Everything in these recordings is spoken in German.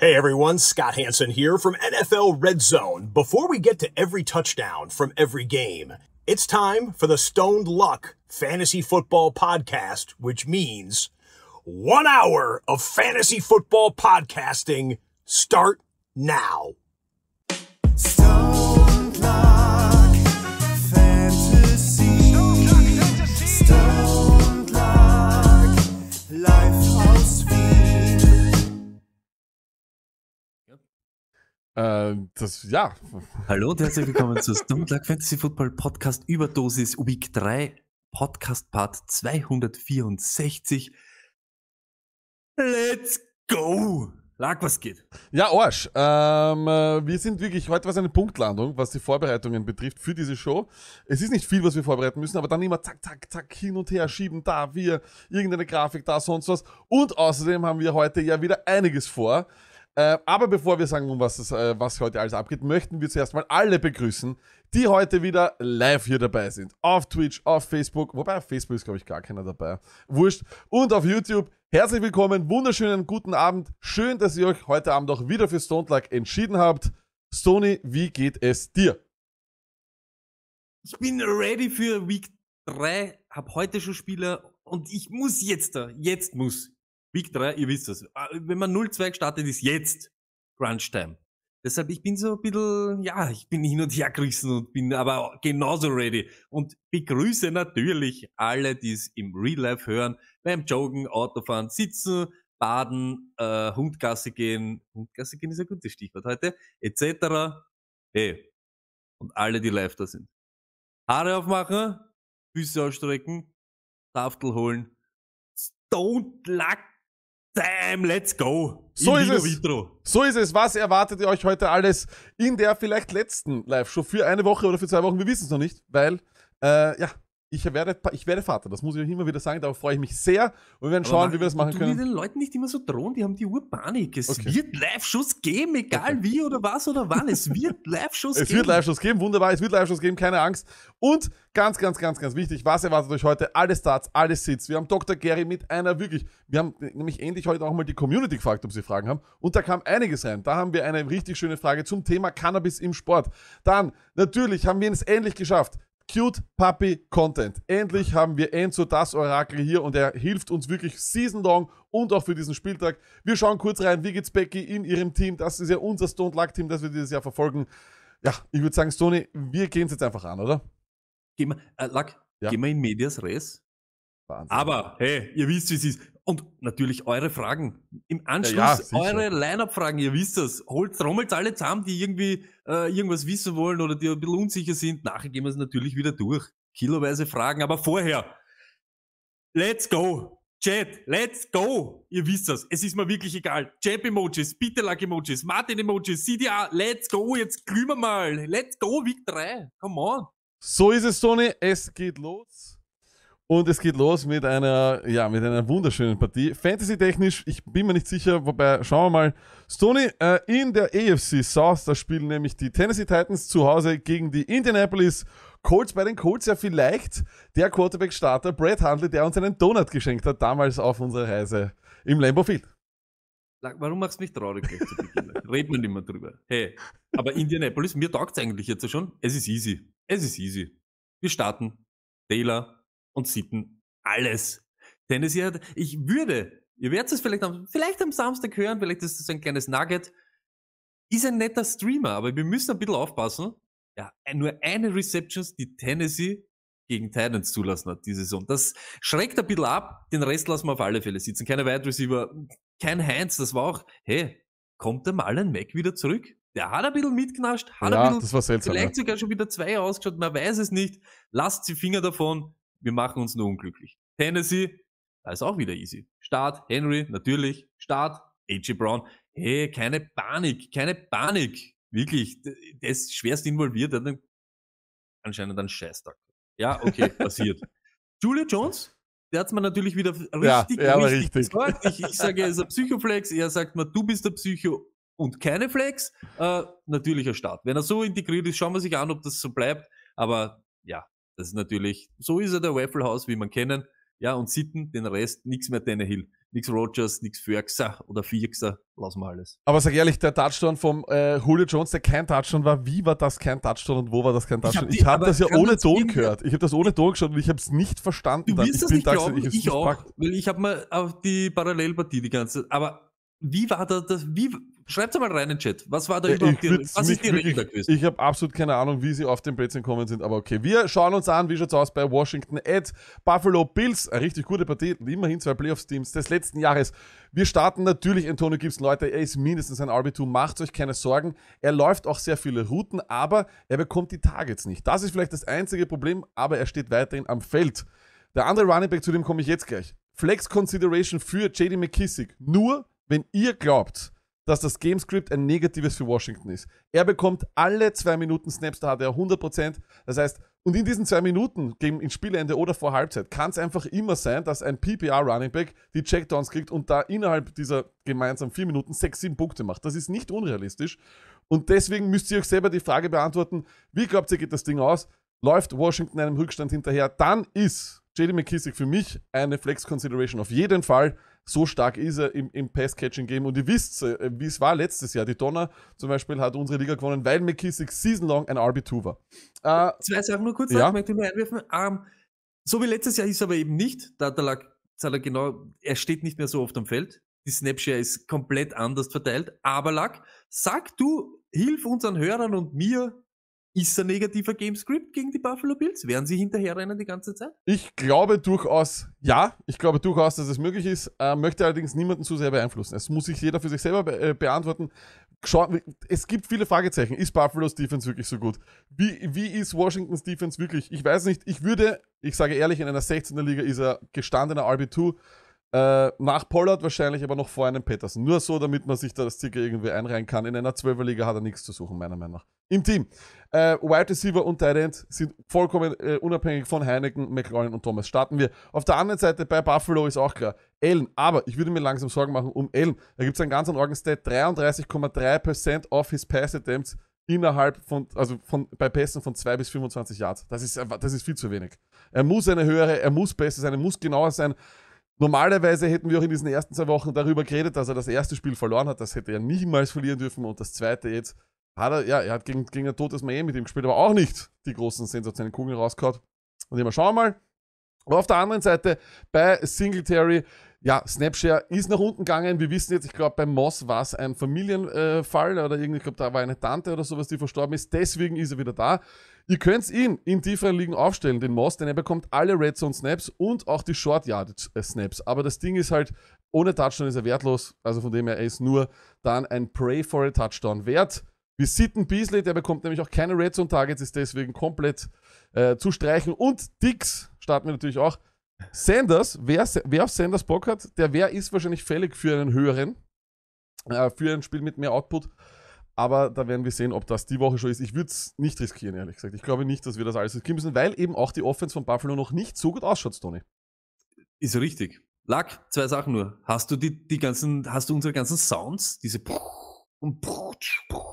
Hey everyone, Scott Hanson here from NFL Red Zone. Before we get to every touchdown from every game, it's time for the Stoned Luck Fantasy Football Podcast, which means one hour of fantasy football podcasting start now. Äh, das, ja. Hallo und herzlich willkommen zu Stummen Fantasy Football Podcast Überdosis Week 3, Podcast Part 264. Let's go! Lag, was geht? Ja, Arsch. Ähm, äh, wir sind wirklich, heute war es eine Punktlandung, was die Vorbereitungen betrifft für diese Show. Es ist nicht viel, was wir vorbereiten müssen, aber dann immer zack, zack, zack, hin und her schieben, da, wir, irgendeine Grafik, da, sonst was. Und außerdem haben wir heute ja wieder einiges vor. Äh, aber bevor wir sagen, um was, es, äh, was heute alles abgeht, möchten wir zuerst mal alle begrüßen, die heute wieder live hier dabei sind. Auf Twitch, auf Facebook, wobei auf Facebook ist, glaube ich, gar keiner dabei. Wurscht. Und auf YouTube. Herzlich willkommen, wunderschönen guten Abend. Schön, dass ihr euch heute Abend auch wieder für Stone Luck entschieden habt. Stony, wie geht es dir? Ich bin ready für Week 3, habe heute schon Spieler und ich muss jetzt da, jetzt muss Big 3, ihr wisst es. Ah, wenn man 0-2 startet, ist jetzt Crunch Time. Deshalb, ich bin so ein bisschen, ja, ich bin hin und her gerissen und bin aber genauso ready. Und begrüße natürlich alle, die es im Real Life hören, beim Joggen, Autofahren, Sitzen, Baden, äh, Hundgasse gehen. Hundgasse gehen ist ein gutes Stichwort heute. Etc. Hey. Und alle, die live da sind. Haare aufmachen, Füße ausstrecken, Tafel holen. Don't luck Damn, let's go. So ist, es. so ist es. Was erwartet ihr euch heute alles in der vielleicht letzten Live-Show für eine Woche oder für zwei Wochen? Wir wissen es noch nicht, weil äh, ja, ich werde, ich werde Vater, das muss ich euch immer wieder sagen, darauf freue ich mich sehr. Und wir werden schauen, Aber wie wir das machen du können. Du den Leuten nicht immer so drohen, die haben die Urpanik. Es okay. wird live shows geben, egal okay. wie oder was oder wann. Es wird live shows geben. Es wird live shows geben, wunderbar. Es wird live shows geben, keine Angst. Und ganz, ganz, ganz, ganz wichtig, was erwartet euch heute? Alle Starts, alle Sits. Wir haben Dr. Gary mit einer wirklich, wir haben nämlich endlich heute auch mal die Community gefragt, ob sie Fragen haben. Und da kam einiges rein. Da haben wir eine richtig schöne Frage zum Thema Cannabis im Sport. Dann, natürlich haben wir es endlich geschafft. Cute Puppy Content. Endlich haben wir Enzo das Orakel hier und er hilft uns wirklich seasonlong und auch für diesen Spieltag. Wir schauen kurz rein, wie geht's Becky in ihrem Team? Das ist ja unser Stone Luck Team, das wir dieses Jahr verfolgen. Ja, ich würde sagen, Stoney, wir gehen es jetzt einfach an, oder? Geh mal, äh, Luck, ja. geh mal in Medias Res. Wahnsinn. Aber, hey, ihr wisst, wie es ist. Und natürlich eure Fragen. Im Anschluss ja, ja, eure Line-Up-Fragen, ihr wisst das. Holt, trommelt alle zusammen, die irgendwie äh, irgendwas wissen wollen oder die ein bisschen unsicher sind. Nachher gehen wir es natürlich wieder durch. Kiloweise Fragen, aber vorher. Let's go! Chat, let's go! Ihr wisst das, es ist mir wirklich egal. Chat emojis Luck emojis Martin-Emojis, CDA, let's go, jetzt glühen wir mal. Let's go, Week 3, come on. So ist es, Tony, es geht los. Und es geht los mit einer, ja, mit einer wunderschönen Partie. Fantasy-technisch, ich bin mir nicht sicher, wobei, schauen wir mal. Stoney, äh, in der AFC South, da spielen nämlich die Tennessee Titans zu Hause gegen die Indianapolis Colts. Bei den Colts ja vielleicht der Quarterback-Starter Brad Huntley, der uns einen Donut geschenkt hat, damals auf unserer Reise im Lambo Field. Warum machst du mich traurig gleich zu Beginn? Reden wir nicht mehr drüber. Hey, aber Indianapolis, mir taugt es eigentlich jetzt schon. Es ist easy. Es ist easy. Wir starten. Taylor, und Sitten alles. Denn es ja, ich würde, ihr werdet es vielleicht am, vielleicht am Samstag hören, vielleicht ist das ein kleines Nugget, ist ein netter Streamer, aber wir müssen ein bisschen aufpassen. Ja, nur eine Reception, die Tennessee gegen Titans zulassen hat diese Saison. Das schreckt ein bisschen ab, den Rest lassen wir auf alle Fälle sitzen. Keine Wide Receiver, kein Heinz, das war auch, hey, kommt der Malen Mack wieder zurück? Der hat ein bisschen mitgenascht, hat ja, ein bisschen, seltsam, vielleicht ja. sogar schon wieder zwei ausgeschaut, man weiß es nicht. Lasst die Finger davon. Wir machen uns nur unglücklich. Tennessee, da ist auch wieder easy. Start, Henry, natürlich. Start, AJ Brown. Hey, keine Panik, keine Panik. Wirklich, der ist schwerst involviert, hat anscheinend einen Scheißtag. Ja, okay, passiert. Julia Jones, der hat es mir natürlich wieder richtig, ja, richtig, gesagt. Ich, ich, sage, er ist ein Psychoflex, er sagt mir, du bist der Psycho und keine Flex. Äh, natürlicher Start. Wenn er so integriert ist, schauen wir sich an, ob das so bleibt. Aber ja, das ist natürlich, so ist er der Waffle House, wie man kennen. Ja, und Sitten, den Rest, nichts mehr Tannehill. Nix Rogers, nix Fürxer oder Firxer, lassen wir alles. Aber sag ehrlich, der Touchdown vom äh, Julio Jones, der kein Touchdown war, wie war das kein Touchdown und wo war das kein Touchdown? Ich habe hab das ja ohne Ton gehört. Ich habe das ohne Ton geschaut und ich habe es nicht verstanden. Du wirst ich das nicht glauben, ich, ich auch, weil ich habe mal auf die Parallelpartie die ganze Zeit. Aber wie war da das, wie, Schreibt mal rein in den Chat. Was war da ja, äh, überhaupt die, was ist die Regel gewesen? Ich habe absolut keine Ahnung, wie sie auf den Plätzchen gekommen sind, aber okay. Wir schauen uns an, wie schaut's aus bei Washington at Buffalo Bills. Eine richtig gute Partie, immerhin zwei Playoffs-Teams des letzten Jahres. Wir starten natürlich Antonio Gibson, Leute, er ist mindestens ein RB2, macht euch keine Sorgen. Er läuft auch sehr viele Routen, aber er bekommt die Targets nicht. Das ist vielleicht das einzige Problem, aber er steht weiterhin am Feld. Der andere Running Back, zu dem komme ich jetzt gleich. Flex Consideration für JD McKissick. Nur, wenn ihr glaubt, dass das Gamescript ein negatives für Washington ist. Er bekommt alle zwei Minuten Snaps, da hat er 100%. Das heißt, und in diesen zwei Minuten, gegen Spielende oder vor Halbzeit, kann es einfach immer sein, dass ein PPR runningback die Checkdowns kriegt und da innerhalb dieser gemeinsamen vier Minuten sechs, sieben Punkte macht. Das ist nicht unrealistisch. Und deswegen müsst ihr euch selber die Frage beantworten, wie glaubt ihr, geht das Ding aus? Läuft Washington einem Rückstand hinterher? Dann ist JD McKissick für mich eine Flex-Consideration auf jeden Fall. So stark ist er im, im Pass-Catching-Game. Und ihr wisst, äh, wie es war letztes Jahr. Die Donner zum Beispiel hat unsere Liga gewonnen, weil McKissick seasonlang ein RB2 war. Äh, Zwei Sachen nur kurz, ja? ich möchte nur einwerfen. Um, ähm, so wie letztes Jahr ist er aber eben nicht. Da, da lag Zahler genau, er steht nicht mehr so oft am Feld. Die Snapshare ist komplett anders verteilt. Aber Lack, sag du, hilf unseren Hörern und mir, ist ein negativer Gamescript gegen die Buffalo Bills? Werden sie hinterherrennen die ganze Zeit? Ich glaube durchaus, ja. Ich glaube durchaus, dass es möglich ist. Äh, möchte allerdings niemanden zu sehr beeinflussen. Es muss sich jeder für sich selber be äh, beantworten. Schau, es gibt viele Fragezeichen. Ist Buffalo's Defense wirklich so gut? Wie, wie ist Washingtons Defense wirklich? Ich weiß nicht. Ich würde, ich sage ehrlich, in einer 16er Liga ist er gestandener RB2. Äh, nach Pollard wahrscheinlich, aber noch vor einem Peterson. Nur so, damit man sich da das Ticker irgendwie einreihen kann. In einer 12 liga hat er nichts zu suchen, meiner Meinung nach. Im Team. Äh, Wide Receiver und Tight End sind vollkommen äh, unabhängig von Heineken, McLaurin und Thomas. Starten wir. Auf der anderen Seite bei Buffalo ist auch klar, Allen. Aber ich würde mir langsam Sorgen machen um Allen. Da gibt es einen ganz enormen Stat, 33,3% of his Pass Attempts innerhalb von, also von, bei Pässen von 2 bis 25 Yards. Das ist, das ist viel zu wenig. Er muss eine höhere, er muss besser sein, er muss genauer sein. Normalerweise hätten wir auch in diesen ersten zwei Wochen darüber geredet, dass er das erste Spiel verloren hat. Das hätte er niemals verlieren dürfen. Und das zweite jetzt hat er, ja, er hat gegen, gegen ein totes Miami mit ihm gespielt, aber auch nicht die großen sensationellen Kugeln rausgehauen. Und immer schauen wir mal. Aber auf der anderen Seite bei Singletary, ja, Snapshare ist nach unten gegangen. Wir wissen jetzt, ich glaube, bei Moss war es ein Familienfall äh, oder irgendwie, ich glaube, da war eine Tante oder sowas, die verstorben ist. Deswegen ist er wieder da. Ihr könnt ihn in tieferen Ligen aufstellen, den Moss, denn er bekommt alle Red Zone Snaps und auch die Short Yard äh, Snaps. Aber das Ding ist halt, ohne Touchdown ist er wertlos. Also von dem her, er ist nur dann ein Pray for a Touchdown wert. Wir Sitten Beasley, der bekommt nämlich auch keine Red Zone Targets, ist deswegen komplett äh, zu streichen. Und Dix starten wir natürlich auch. Sanders, wer, wer auf Sanders Bock hat, der wer ist wahrscheinlich fällig für einen höheren, äh, für ein Spiel mit mehr Output. Aber da werden wir sehen, ob das die Woche schon ist. Ich würde es nicht riskieren, ehrlich gesagt. Ich glaube nicht, dass wir das alles riskieren müssen, weil eben auch die Offense von Buffalo noch nicht so gut ausschaut, Tony. Ist richtig. Lack, zwei Sachen nur. Hast du die, die ganzen, hast du unsere ganzen Sounds? Diese und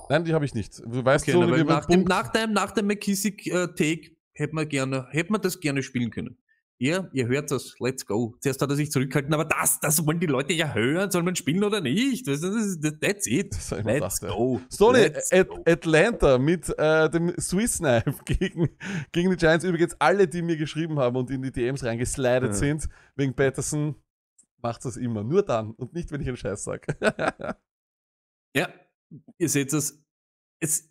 Nein, die habe ich nicht. Du weißt okay, so, na, nach, dem, nach, dem, nach dem McKissick-Take äh, hätte man gerne, hätte man das gerne spielen können ihr, ihr hört das, let's go. Zuerst hat er sich zurückgehalten, aber das, das wollen die Leute ja hören, soll man spielen oder nicht? that's it. Das let's dachte. go. Sony, Atlanta mit äh, dem Swiss Knife gegen, gegen die Giants. Übrigens, alle, die mir geschrieben haben und in die DMs reingeslidet mhm. sind, wegen Patterson, macht das immer. Nur dann und nicht, wenn ich einen Scheiß sage. ja, ihr seht das. Es,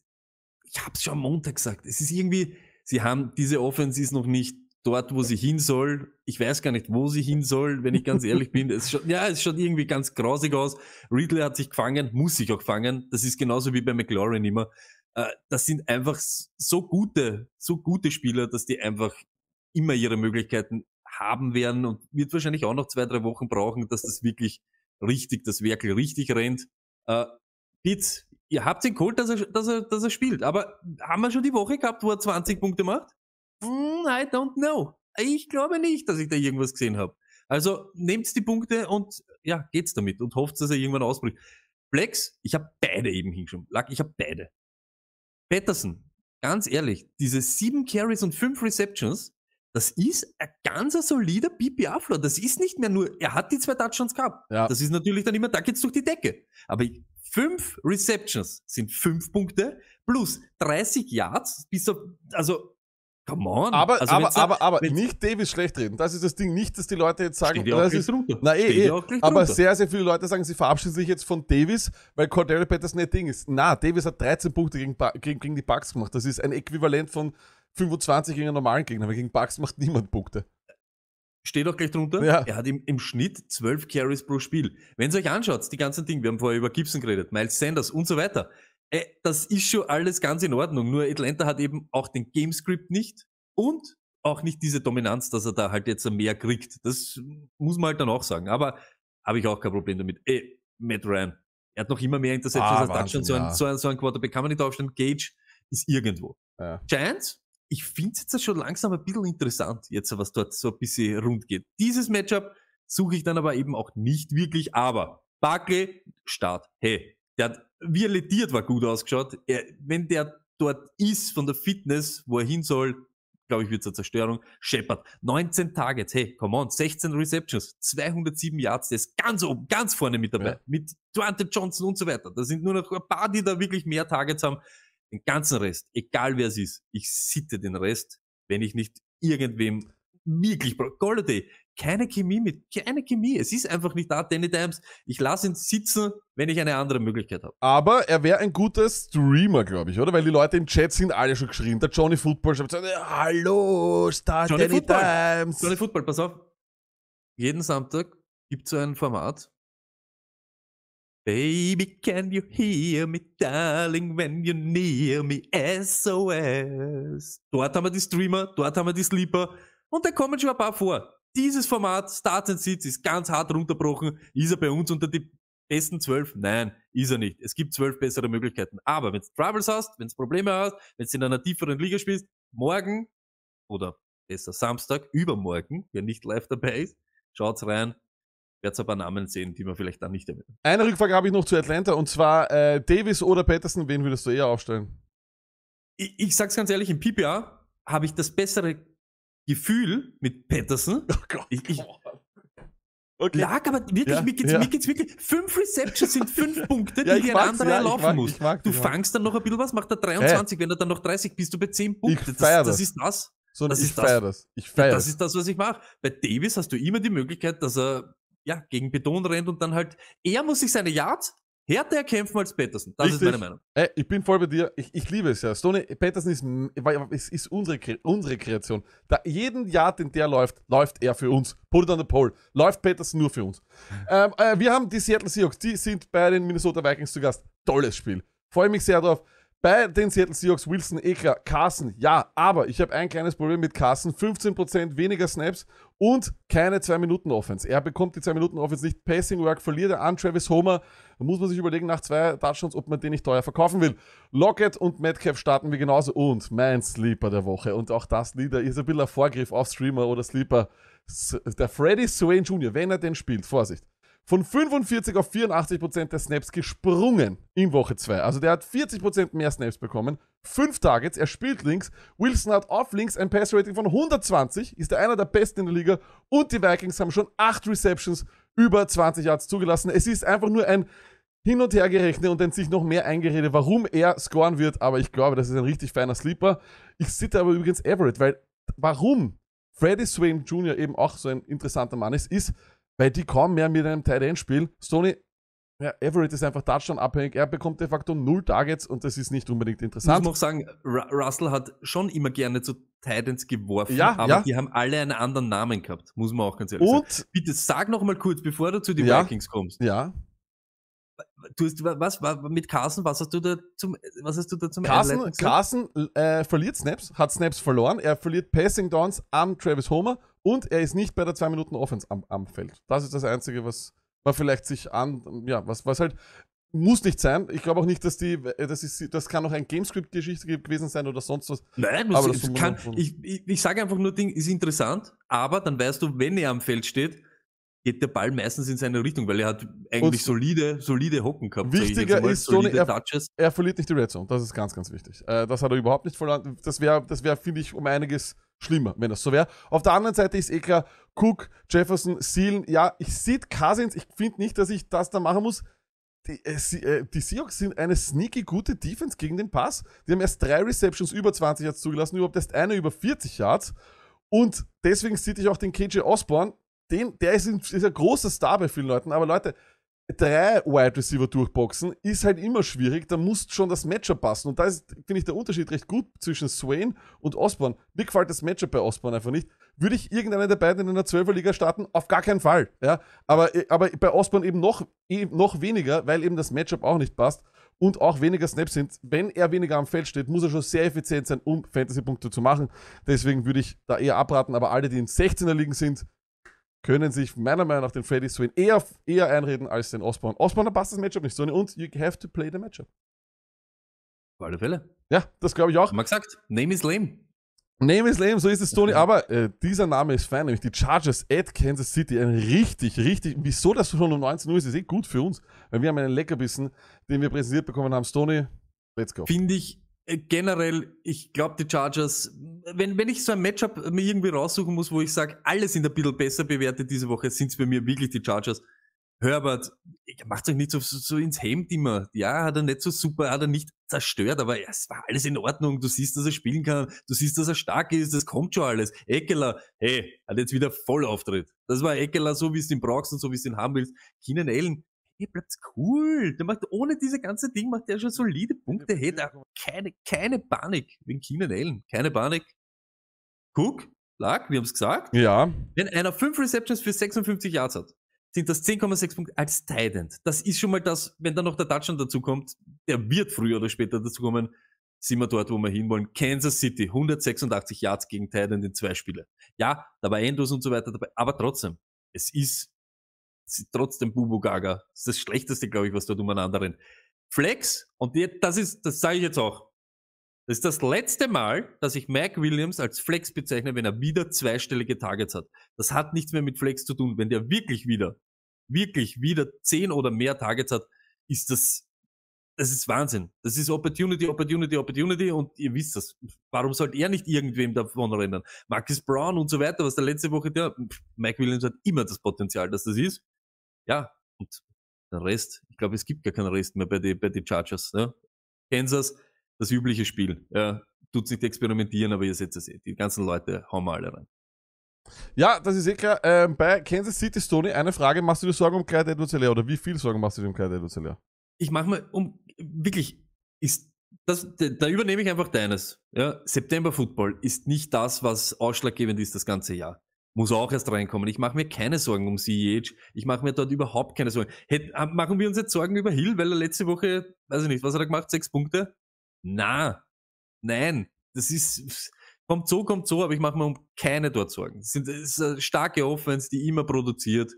ich habe es schon am Montag gesagt. Es ist irgendwie, sie haben diese Offense ist noch nicht dort, wo sie hin soll. Ich weiß gar nicht, wo sie hin soll, wenn ich ganz ehrlich bin. Es schaut, ja, es schaut irgendwie ganz grausig aus. Ridley hat sich gefangen, muss sich auch fangen. Das ist genauso wie bei McLaurin immer. Äh, das sind einfach so gute, so gute Spieler, dass die einfach immer ihre Möglichkeiten haben werden und wird wahrscheinlich auch noch zwei, drei Wochen brauchen, dass das wirklich richtig, das Werkel richtig rennt. Pitts, äh, ihr habt ihn geholt, dass er, dass, er, dass er spielt, aber haben wir schon die Woche gehabt, wo er 20 Punkte macht? mm, I don't know. Ich glaube nicht, dass ich da irgendwas gesehen habe. Also nehmt die Punkte und ja, geht's damit und hofft, dass er irgendwann ausbricht. Flex, ich habe beide eben hingeschoben. Lack, ich habe beide. Patterson, ganz ehrlich, diese sieben Carries und fünf Receptions, das ist ein ganz solider PPA-Floor. Das ist nicht mehr nur, er hat die zwei Touchdowns gehabt. Ja. Das ist natürlich dann immer, da geht's durch die Decke. Aber fünf Receptions sind fünf Punkte plus 30 Yards, bis auf, also Come on. Aber, also aber, aber, aber nicht Davis schlecht reden. Das ist das Ding. Nicht, dass die Leute jetzt sagen, das ist, runter. na eh, eh. aber drunter. sehr, sehr viele Leute sagen, sie verabschieden sich jetzt von Davis, weil Cordero Patterson nicht Ding ist. Na, Davis hat 13 Punkte gegen, gegen, gegen die Bucks gemacht. Das ist ein Äquivalent von 25 gegen einen normalen Gegner, weil gegen Bucks macht niemand Punkte. Steht auch gleich drunter. Ja. Er hat im, im Schnitt 12 Carries pro Spiel. Wenn ihr euch anschaut, die ganzen Dinge, wir haben vorher über Gibson geredet, Miles Sanders und so weiter äh, das ist schon alles ganz in Ordnung. Nur Atlanta hat eben auch den Gamescript nicht und auch nicht diese Dominanz, dass er da halt jetzt mehr kriegt. Das muss man halt dann auch sagen. Aber habe ich auch kein Problem damit. Ey, äh, Matt Ryan, er hat noch immer mehr Interceptions ah, als Dutch und So ein, so ein, so ein Quarterback kann man nicht aufstellen. Gage ist irgendwo. Ja. Giants, ich finde es jetzt schon langsam ein bisschen interessant, jetzt was dort so ein bisschen rund geht. Dieses Matchup suche ich dann aber eben auch nicht wirklich. Aber Barkley, Start. Hey, der hat, wie er lediert war, gut ausgeschaut. Er, wenn der dort ist von der Fitness, wo er hin soll, glaube ich, wird zur Zerstörung. Shepard, 19 Targets, hey, come on, 16 Receptions, 207 Yards, der ist ganz oben, ganz vorne mit dabei, ja. mit Duante Johnson und so weiter. Da sind nur noch ein paar, die da wirklich mehr Targets haben. Den ganzen Rest, egal wer es ist, ich sitte den Rest, wenn ich nicht irgendwem wirklich brauche. Golladay, keine Chemie mit, keine Chemie. Es ist einfach nicht da, Danny Dimes. Ich lasse ihn sitzen, wenn ich eine andere Möglichkeit habe. Aber er wäre ein guter Streamer, glaube ich, oder? Weil die Leute im Chat sind alle schon geschrien. Der Johnny Football schreibt so, hallo, Star Johnny Danny Football. Dimes. Johnny Football, pass auf. Jeden Samstag gibt es so ein Format. Baby, can you hear me, darling, when you near me, SOS. Dort haben wir die Streamer, dort haben wir die Sleeper und da kommen schon ein paar vor dieses Format, Starts and Sits, ist ganz hart runterbrochen. Ist er bei uns unter die besten zwölf? Nein, ist er nicht. Es gibt zwölf bessere Möglichkeiten. Aber wenn du Troubles hast, wenn du Probleme hast, wenn du in einer tieferen Liga spielst, morgen oder besser Samstag, übermorgen, wer nicht live dabei ist, schaut's rein, werde ein paar Namen sehen, die man vielleicht dann nicht erwähnt. Eine Rückfrage habe ich noch zu Atlanta und zwar äh, Davis oder Patterson, wen würdest du eher aufstellen? Ich, ich sag's ganz ehrlich, im PPA habe ich das bessere Gefühl mit Patterson. Oh Gott. Ich, ich okay. Lag aber wirklich, ja, mir, geht's, ja. mir geht's wirklich. Fünf Receptions sind fünf Punkte, die ja, dir ein anderer erlaufen muss. du fangst dann noch ein bisschen was, macht er 23, wenn er dann noch 30 bist du bei 10 Punkten. Ich das, das ist das. So, das ich feiere das. Ich feiere das. Das ist das, was ich mache. Bei Davis hast du immer die Möglichkeit, dass er ja, gegen Beton rennt und dann halt, er muss sich seine Yards Härter kämpfen als Peterson. Das Richtig. ist meine Meinung. Ey, ich bin voll bei dir. Ich, ich liebe es ja. Stoney Peterson ist, ist, ist unsere, unsere Kreation. Da jeden Jahr, den der läuft, läuft er für uns. Put it on the pole. Läuft Peterson nur für uns. ähm, äh, wir haben die Seattle Seahawks. Die sind bei den Minnesota Vikings zu Gast. Tolles Spiel. Freue mich sehr drauf. Bei den Seattle Seahawks Wilson, Eklar, Carson, ja, aber ich habe ein kleines Problem mit Carson. 15% weniger Snaps und keine 2-Minuten-Offense. Er bekommt die 2-Minuten-Offense nicht. Passing-Work verliert er an Travis Homer. Da muss man sich überlegen, nach zwei Touchdowns, ob man den nicht teuer verkaufen will. Lockett und Metcalf starten wir genauso. Und mein Sleeper der Woche. Und auch das Lieder ist ein bisschen ein Vorgriff auf Streamer oder Sleeper. Der Freddy Swain Jr., wenn er den spielt, Vorsicht von 45 auf 84 Prozent der Snaps gesprungen in Woche 2. Also der hat 40 Prozent mehr Snaps bekommen, 5 Targets, er spielt links. Wilson hat auf links ein Pass-Rating von 120, ist er einer der besten in der Liga und die Vikings haben schon 8 Receptions über 20 Yards zugelassen. Es ist einfach nur ein hin und her gerechnet und dann sich noch mehr eingeredet, warum er scoren wird. Aber ich glaube, das ist ein richtig feiner Sleeper. Ich sitze aber übrigens Everett, weil warum Freddy Swain Jr. eben auch so ein interessanter Mann ist, ist, weil die kommen mehr mit einem Tight End spielen. Stoney, ja, Everett ist einfach Touchdown abhängig. Er bekommt de facto null Targets und das ist nicht unbedingt interessant. Ich muss noch sagen, Russell hat schon immer gerne zu Titans geworfen, ja, aber ja. die haben alle einen anderen Namen gehabt, muss man auch ganz ehrlich und, sagen. Bitte sag noch mal kurz, bevor du zu den ja, Vikings kommst. Ja. Du hast, was, mit Carson, was hast du da zum, was hast du da zum Carson, Carson äh, verliert Snaps, hat Snaps verloren, er verliert Passing Downs am Travis Homer und er ist nicht bei der 2 Minuten Offense am, am Feld. Das ist das Einzige, was man vielleicht sich an, ja, was, was halt muss nicht sein. Ich glaube auch nicht, dass die, das ist, das kann auch ein Gamescript-Geschichte gewesen sein oder sonst was. Nein, aber das kann, ich, ich, ich sage einfach nur, Ding ist interessant, aber dann weißt du, wenn er am Feld steht, geht der Ball meistens in seine Richtung, weil er hat eigentlich so solide, solide Hocken gehabt. Wichtiger mal, ist, Sony, er, er, verliert nicht die Red Zone. Das ist ganz, ganz wichtig. Äh, das hat er überhaupt nicht verloren. Das wäre, das wär, finde ich, um einiges schlimmer, wenn das so wäre. Auf der anderen Seite ist eh klar, Cook, Jefferson, Seelen, ja, ich sehe Cousins, ich finde nicht, dass ich das da machen muss. Die, äh, äh, die Seahawks sind eine sneaky gute Defense gegen den Pass. Die haben erst drei Receptions über 20 Yards zugelassen, überhaupt erst eine über 40 Yards. Und deswegen sieht ich auch den KJ Osborne den, der ist, ist ein großer Star bei vielen Leuten, aber Leute, drei Wide Receiver durchboxen ist halt immer schwierig. Da muss schon das Matchup passen. Und da ist, finde ich, der Unterschied recht gut zwischen Swain und Osborne. Mir gefällt das Matchup bei Osborne einfach nicht. Würde ich irgendeinen der beiden in einer 12 Liga starten? Auf gar keinen Fall. Ja? Aber, äh, aber bei Osborne eben noch, eh, noch weniger, weil eben das Matchup auch nicht passt und auch weniger Snaps sind. Wenn er weniger am Feld steht, muss er schon sehr effizient sein, um Fantasy-Punkte zu machen. Deswegen würde ich da eher abraten. Aber alle, die in 16er Ligen sind, können sich meiner Meinung nach den Freddy Swain eher, eher einreden als den Osborne. Osborne passt das Matchup nicht, sondern und you have to play the Matchup. Auf alle Fälle. Ja, das glaube ich auch. Haben wir gesagt, Name is lame. Name is lame, so ist es, Tony. Aber äh, dieser Name ist fein, nämlich die Chargers at Kansas City. Ein richtig, richtig. Wieso das schon um 19 Uhr ist, ist eh gut für uns, weil wir haben einen Leckerbissen, den wir präsentiert bekommen haben. Stony, let's go. Finde ich äh, generell, ich glaube, die Chargers, wenn, wenn ich so ein Matchup mir irgendwie raussuchen muss, wo ich sage, alle sind ein bisschen besser bewertet diese Woche, sind es bei mir wirklich die Chargers. Herbert, macht euch nicht so, so, so, ins Hemd immer. Ja, hat er nicht so super, hat er nicht zerstört, aber ja, es war alles in Ordnung. Du siehst, dass er spielen kann, du siehst, dass er stark ist, das kommt schon alles. Eckler, hey, hat jetzt wieder Vollauftritt. Das war Eckler, so wie es den brauchst und so wie es den haben willst. Keenan Allen, hey, bleibt's cool. Der macht ohne diese ganze Ding macht der schon solide Punkte. Hey, da keine, keine Panik wegen Keenan Allen. Keine Panik. Cook, Lag, wir haben es gesagt. Ja. Wenn einer fünf Receptions für 56 Yards hat, sind das 10,6 Punkte als Tident. Das ist schon mal das, wenn dann noch der Touchdown dazu kommt, der wird früher oder später dazu kommen, sind wir dort, wo wir hinwollen. Kansas City, 186 Yards gegen Tident in zwei Spiele. Ja, da war Endos und so weiter dabei, aber trotzdem, es ist trotzdem Bubu Gaga. Das ist das Schlechteste, glaube ich, was dort um einen anderen. Flex, und das ist, das sage ich jetzt auch. Das ist das letzte Mal, dass ich Mike Williams als Flex bezeichne, wenn er wieder zweistellige Targets hat. Das hat nichts mehr mit Flex zu tun. Wenn der wirklich wieder, wirklich wieder zehn oder mehr Targets hat, ist das, das ist Wahnsinn. Das ist Opportunity, Opportunity, Opportunity und ihr wisst das. Warum sollte er nicht irgendwem davon rennen? Marcus Brown und so weiter, was der letzte Woche der, Mike Williams hat immer das Potenzial, dass das ist ja, und der Rest, ich glaube, es gibt gar keinen Rest mehr bei den bei die Chargers. Ne? Kansas, das übliche Spiel. Ja, tut nicht experimentieren, aber ihr seht es eh. Die ganzen Leute hauen mal alle rein. Ja, das ist eh klar. Ähm, bei Kansas City, Stoney, eine Frage: Machst du dir Sorgen um Clyde Edwards oder wie viel Sorgen machst du dir um Clyde Edwards Ich mache mir um, wirklich, ist, das, da übernehme ich einfach deines. Ja? September Football ist nicht das, was ausschlaggebend ist das ganze Jahr muss auch erst reinkommen. Ich mache mir keine Sorgen um CEH. Ich mache mir dort überhaupt keine Sorgen. Hey, äh, machen wir uns jetzt Sorgen über Hill, weil er letzte Woche, weiß ich nicht, was hat er gemacht? Sechs Punkte? Na, nein. Das ist, kommt so, kommt so, aber ich mache mir um keine dort Sorgen. Es ist eine starke Offense, die immer produziert.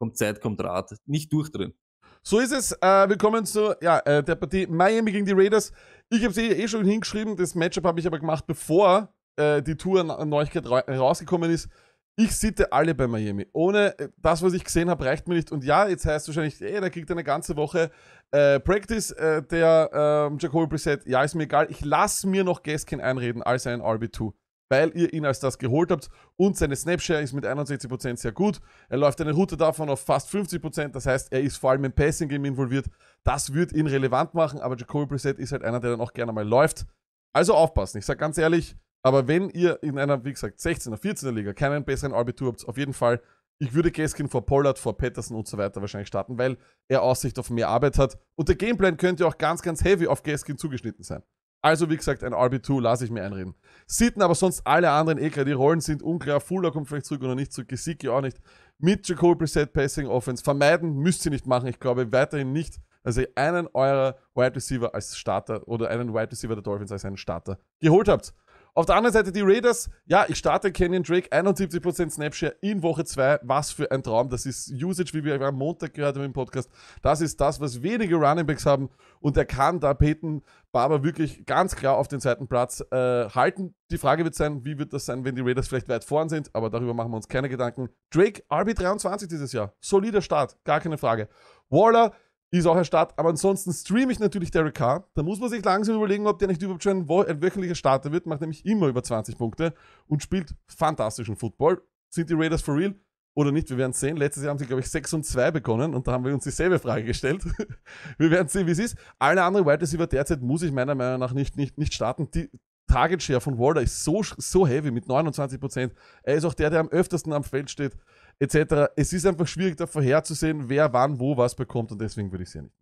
Kommt Zeit, kommt Rat. Nicht durch drin. So ist es. Äh, willkommen zu ja, äh, der Partie Miami gegen die Raiders. Ich habe es eh, eh schon hingeschrieben. Das Matchup habe ich aber gemacht, bevor äh, die Tour-Neuigkeit ra rausgekommen ist. Ich sitte alle bei Miami. Ohne äh, das, was ich gesehen habe, reicht mir nicht. Und ja, jetzt heißt es wahrscheinlich, ey, da kriegt eine ganze Woche äh, Practice äh, der äh, Jacoby Brissett. Ja, ist mir egal. Ich lasse mir noch Gaskin einreden als ein RB2 weil ihr ihn als das geholt habt und seine Snapshare ist mit 61% sehr gut. Er läuft eine Route davon auf fast 50%, das heißt, er ist vor allem im Passing Game involviert. Das wird ihn relevant machen, aber Jacoby Brissett ist halt einer, der dann auch gerne mal läuft. Also aufpassen, ich sage ganz ehrlich, aber wenn ihr in einer, wie gesagt, 16er, 14er Liga keinen besseren RB2 habt, auf jeden Fall, ich würde Gaskin vor Pollard, vor Patterson und so weiter wahrscheinlich starten, weil er Aussicht auf mehr Arbeit hat. Und der Gameplan könnte auch ganz, ganz heavy auf Gaskin zugeschnitten sein. Also, wie gesagt, ein RB2 lasse ich mir einreden. Sitten aber sonst alle anderen eh klar, die Rollen sind unklar. Fuller kommt vielleicht zurück oder nicht zurück, Gesicki auch nicht. Mit Jacob Preset Passing Offense vermeiden müsst ihr nicht machen, ich glaube weiterhin nicht. dass ihr einen eurer Wide Receiver als Starter oder einen Wide Receiver der Dolphins als einen Starter geholt habt. Auf der anderen Seite die Raiders. Ja, ich starte Canyon Drake, 71% Snapshare in Woche 2. Was für ein Traum. Das ist Usage, wie wir am Montag gehört haben im Podcast. Das ist das, was wenige Runningbacks haben. Und er kann da Peyton Barber wirklich ganz klar auf den zweiten Platz äh, halten. Die Frage wird sein, wie wird das sein, wenn die Raiders vielleicht weit vorn sind, aber darüber machen wir uns keine Gedanken. Drake, RB23 dieses Jahr. Solider Start, gar keine Frage. Waller, ist auch ein Start. Aber ansonsten streame ich natürlich Derek Carr. Da muss man sich langsam überlegen, ob der nicht überhaupt schon ein wöchentlicher Starter wird. Macht nämlich immer über 20 Punkte und spielt fantastischen Football. Sind die Raiders for real oder nicht? Wir werden sehen. Letztes Jahr haben sie, glaube ich, 6 und 2 begonnen und da haben wir uns dieselbe Frage gestellt. wir werden sehen, wie es ist. Alle anderen Wide Receiver derzeit muss ich meiner Meinung nach nicht, nicht, nicht starten. Die Target Share von Walder ist so, so heavy mit 29%. Er ist auch der, der am öftersten am Feld steht etc. Es ist einfach schwierig da vorherzusehen, wer wann wo was bekommt und deswegen würde ich es ja nicht.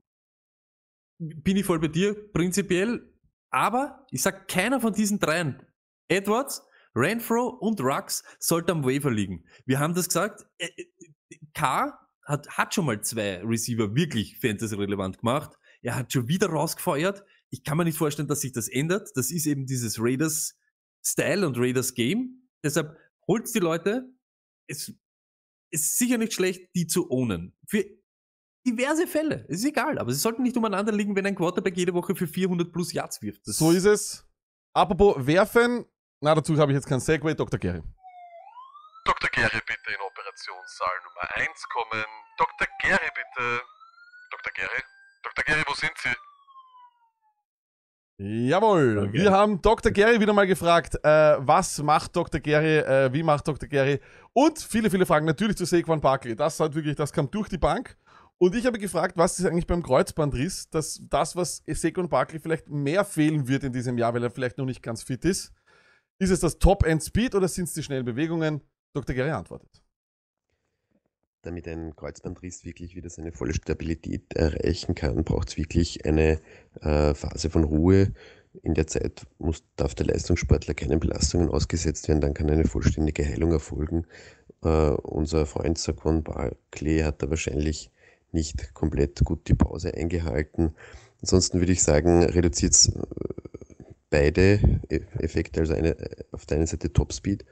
Bin ich voll bei dir, prinzipiell. Aber ich sage, keiner von diesen dreien, Edwards, Renfro und Rux, sollte am Waiver liegen. Wir haben das gesagt. Äh, äh, K hat, hat schon mal zwei Receiver wirklich fantasy-relevant gemacht. Er hat schon wieder rausgefeuert. Ich kann mir nicht vorstellen, dass sich das ändert. Das ist eben dieses Raiders-Style und Raiders-Game. Deshalb holt die Leute. Es ist sicher nicht schlecht, die zu ownen. Für diverse Fälle. Es Ist egal, aber sie sollten nicht umeinander liegen, wenn ein Quarterback jede Woche für 400 plus Yards wirft. Das so ist es. Apropos werfen. Na, dazu habe ich jetzt kein Segway. Dr. Gary. Dr. Gary bitte in Operationssaal Nummer 1 kommen. Dr. Gary bitte. Dr. Gary? Dr. Gary, wo sind Sie? Jawohl, okay. wir haben Dr. Gary wieder mal gefragt, äh, was macht Dr. Gary, äh, wie macht Dr. Gary und viele, viele Fragen natürlich zu Saquon Barkley. Das hat wirklich, das kam durch die Bank. Und ich habe gefragt, was ist eigentlich beim Kreuzbandriss, dass das, was Saquon Barkley vielleicht mehr fehlen wird in diesem Jahr, weil er vielleicht noch nicht ganz fit ist, ist es das Top-End-Speed oder sind es die schnellen Bewegungen? Dr. Gary antwortet damit ein Kreuzbandriss wirklich wieder seine volle Stabilität erreichen kann, braucht es wirklich eine äh, Phase von Ruhe. In der Zeit muss, darf der Leistungssportler keinen Belastungen ausgesetzt werden, dann kann eine vollständige Heilung erfolgen. Äh, unser Freund Sakon Barclay hat da wahrscheinlich nicht komplett gut die Pause eingehalten. Ansonsten würde ich sagen, reduziert es äh, beide e-, Effekte, also eine, auf der einen Seite Topspeed,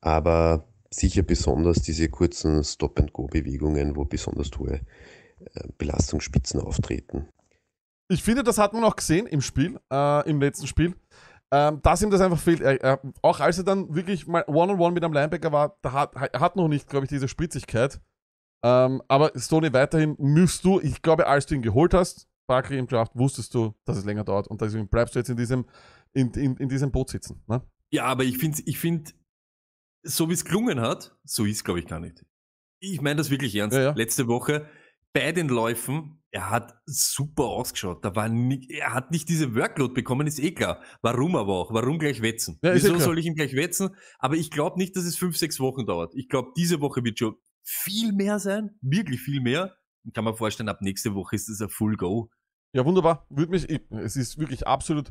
aber sicher besonders diese kurzen Stop-and-Go-Bewegungen, wo besonders hohe äh, Belastungsspitzen auftreten. Ich finde, das hat man auch gesehen im Spiel, äh, im letzten Spiel, äh, dass ihm das einfach fehlt. Äh, äh, auch als er dann wirklich mal One-on-One -on -one mit einem Linebacker war, da hat, hat noch nicht, glaube ich, diese Spitzigkeit. Ähm, aber Stoney, weiterhin müsst du, ich glaube, als du ihn geholt hast, Barkley im Draft, wusstest du, dass es länger dauert und deswegen bleibst du jetzt in diesem, in, in, in diesem Boot sitzen. Ne? Ja, aber ich finde, ich find, so wie es gelungen hat, so ist glaube ich gar nicht. Ich meine das wirklich ernst. Ja, ja. Letzte Woche bei den Läufen, er hat super ausgeschaut. Da war nicht, er hat nicht diese Workload bekommen, ist eh klar. Warum aber auch? Warum gleich wetzen? Ja, Wieso eh soll ich ihm gleich wetzen? Aber ich glaube nicht, dass es fünf, sechs Wochen dauert. Ich glaube, diese Woche wird schon viel mehr sein, wirklich viel mehr. Und kann man vorstellen, ab nächste Woche ist es ein Full Go. Ja, wunderbar. Würde mich, es ist wirklich absolut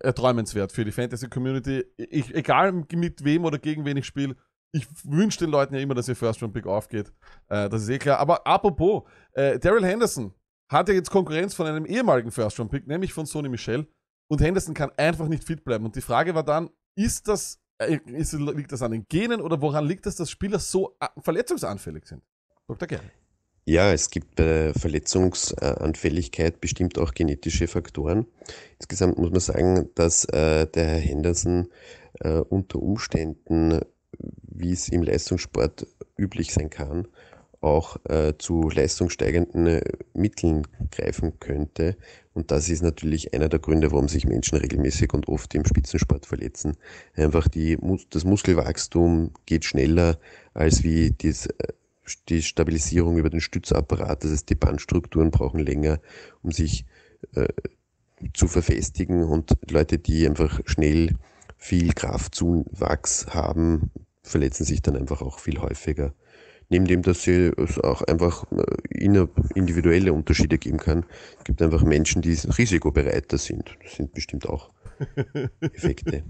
erträumenswert für die Fantasy-Community. E-, egal mit wem oder gegen wen ich spiele, ich wünsche den Leuten ja immer, dass ihr First Round Pick aufgeht. Äh, das ist eh klar. Aber apropos, äh, Daryl Henderson hat ja jetzt Konkurrenz von einem ehemaligen First Round Pick, nämlich von Sony Michel. Und Henderson kann einfach nicht fit bleiben. Und die Frage war dann, ist das, äh, ist, liegt das an den Genen oder woran liegt das, dass Spieler so verletzungsanfällig sind? Dr. Gerry. Ja, es gibt bei äh, Verletzungsanfälligkeit bestimmt auch genetische Faktoren. Insgesamt muss man sagen, dass äh, der Herr Henderson äh, unter Umständen, wie es im Leistungssport üblich sein kann, auch äh, zu leistungssteigenden äh, Mitteln greifen könnte. Und das ist natürlich einer der Gründe, warum sich Menschen regelmäßig und oft im Spitzensport verletzen. Einfach die, das Muskelwachstum geht schneller als wie das die Stabilisierung über den Stützapparat. Das heißt, die Bandstrukturen brauchen länger, um sich äh, zu verfestigen und Leute, die einfach schnell viel Kraftzuwachs haben, verletzen sich dann einfach auch viel häufiger. Neben dem, dass es auch einfach äh, individuelle Unterschiede geben kann, gibt es einfach Menschen, die risikobereiter sind. Das sind bestimmt auch Effekte.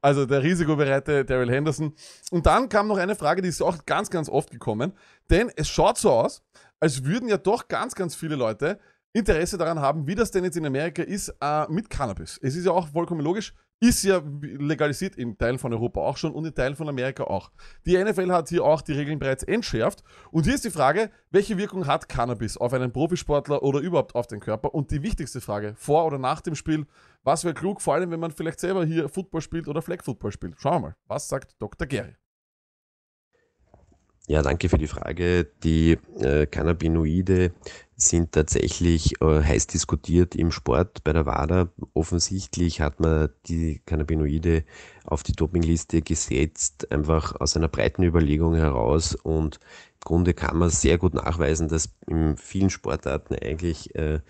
Also der risikobereite Daryl Henderson. Und dann kam noch eine Frage, die ist auch ganz, ganz oft gekommen. Denn es schaut so aus, als würden ja doch ganz, ganz viele Leute Interesse daran haben, wie das denn jetzt in Amerika ist äh, mit Cannabis. Es ist ja auch vollkommen logisch, ist ja legalisiert in Teilen von Europa auch schon und in Teilen von Amerika auch. Die NFL hat hier auch die Regeln bereits entschärft. Und hier ist die Frage, welche Wirkung hat Cannabis auf einen Profisportler oder überhaupt auf den Körper? Und die wichtigste Frage, vor oder nach dem Spiel, was wäre klug, vor allem wenn man vielleicht selber hier Football spielt oder Flag Football spielt? Schauen wir mal, was sagt Dr. Gary? Ja, danke für die Frage. Die äh, Cannabinoide sind tatsächlich äh, heiß diskutiert im Sport bei der WADA. Offensichtlich hat man die Cannabinoide auf die Dopingliste gesetzt, einfach aus einer breiten Überlegung heraus. Und im Grunde kann man sehr gut nachweisen, dass in vielen Sportarten eigentlich äh,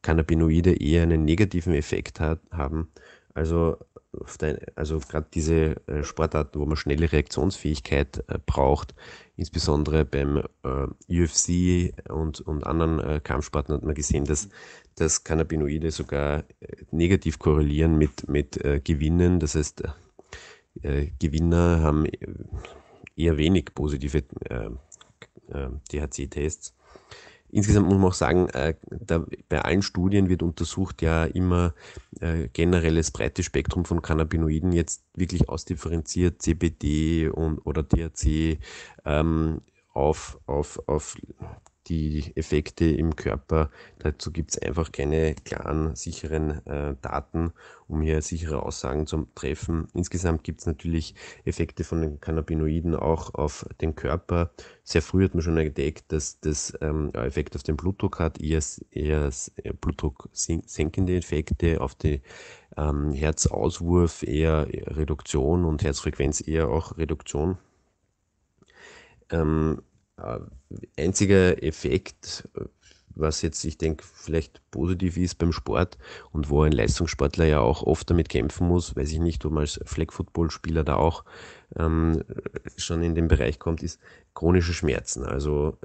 Cannabinoide eher einen negativen Effekt hat, haben. Also der, also gerade diese äh, Sportarten, wo man schnelle Reaktionsfähigkeit äh, braucht, insbesondere beim äh, UFC und, und anderen äh, Kampfsporten hat man gesehen, dass, dass Cannabinoide sogar äh, negativ korrelieren mit, mit äh, Gewinnen. Das heißt, Gewinner haben eher wenig positive THC-Tests. Insgesamt muss man auch sagen, äh, da, bei allen Studien wird untersucht ja immer äh, generelles breites Spektrum von Cannabinoiden jetzt wirklich ausdifferenziert, CBD und, oder THC ähm, auf, auf, auf die Effekte im Körper. Dazu gibt es einfach keine klaren, sicheren äh, Daten, um hier sichere Aussagen zu treffen. Insgesamt gibt es natürlich Effekte von den Cannabinoiden auch auf den Körper. Sehr früh hat man schon entdeckt, dass das ähm, Effekt auf den Blutdruck hat, eher, eher Blutdruck senkende Effekte auf die ähm, Herzauswurf eher Reduktion und Herzfrequenz eher auch Reduktion. Ähm, äh, einziger Effekt, was jetzt, ich denke, vielleicht positiv ist beim Sport und wo ein Leistungssportler ja auch oft damit kämpfen muss, weiß ich nicht, ob man als Flag-Football-Spieler da auch ähm, schon in den Bereich kommt, ist chronische Schmerzen. Also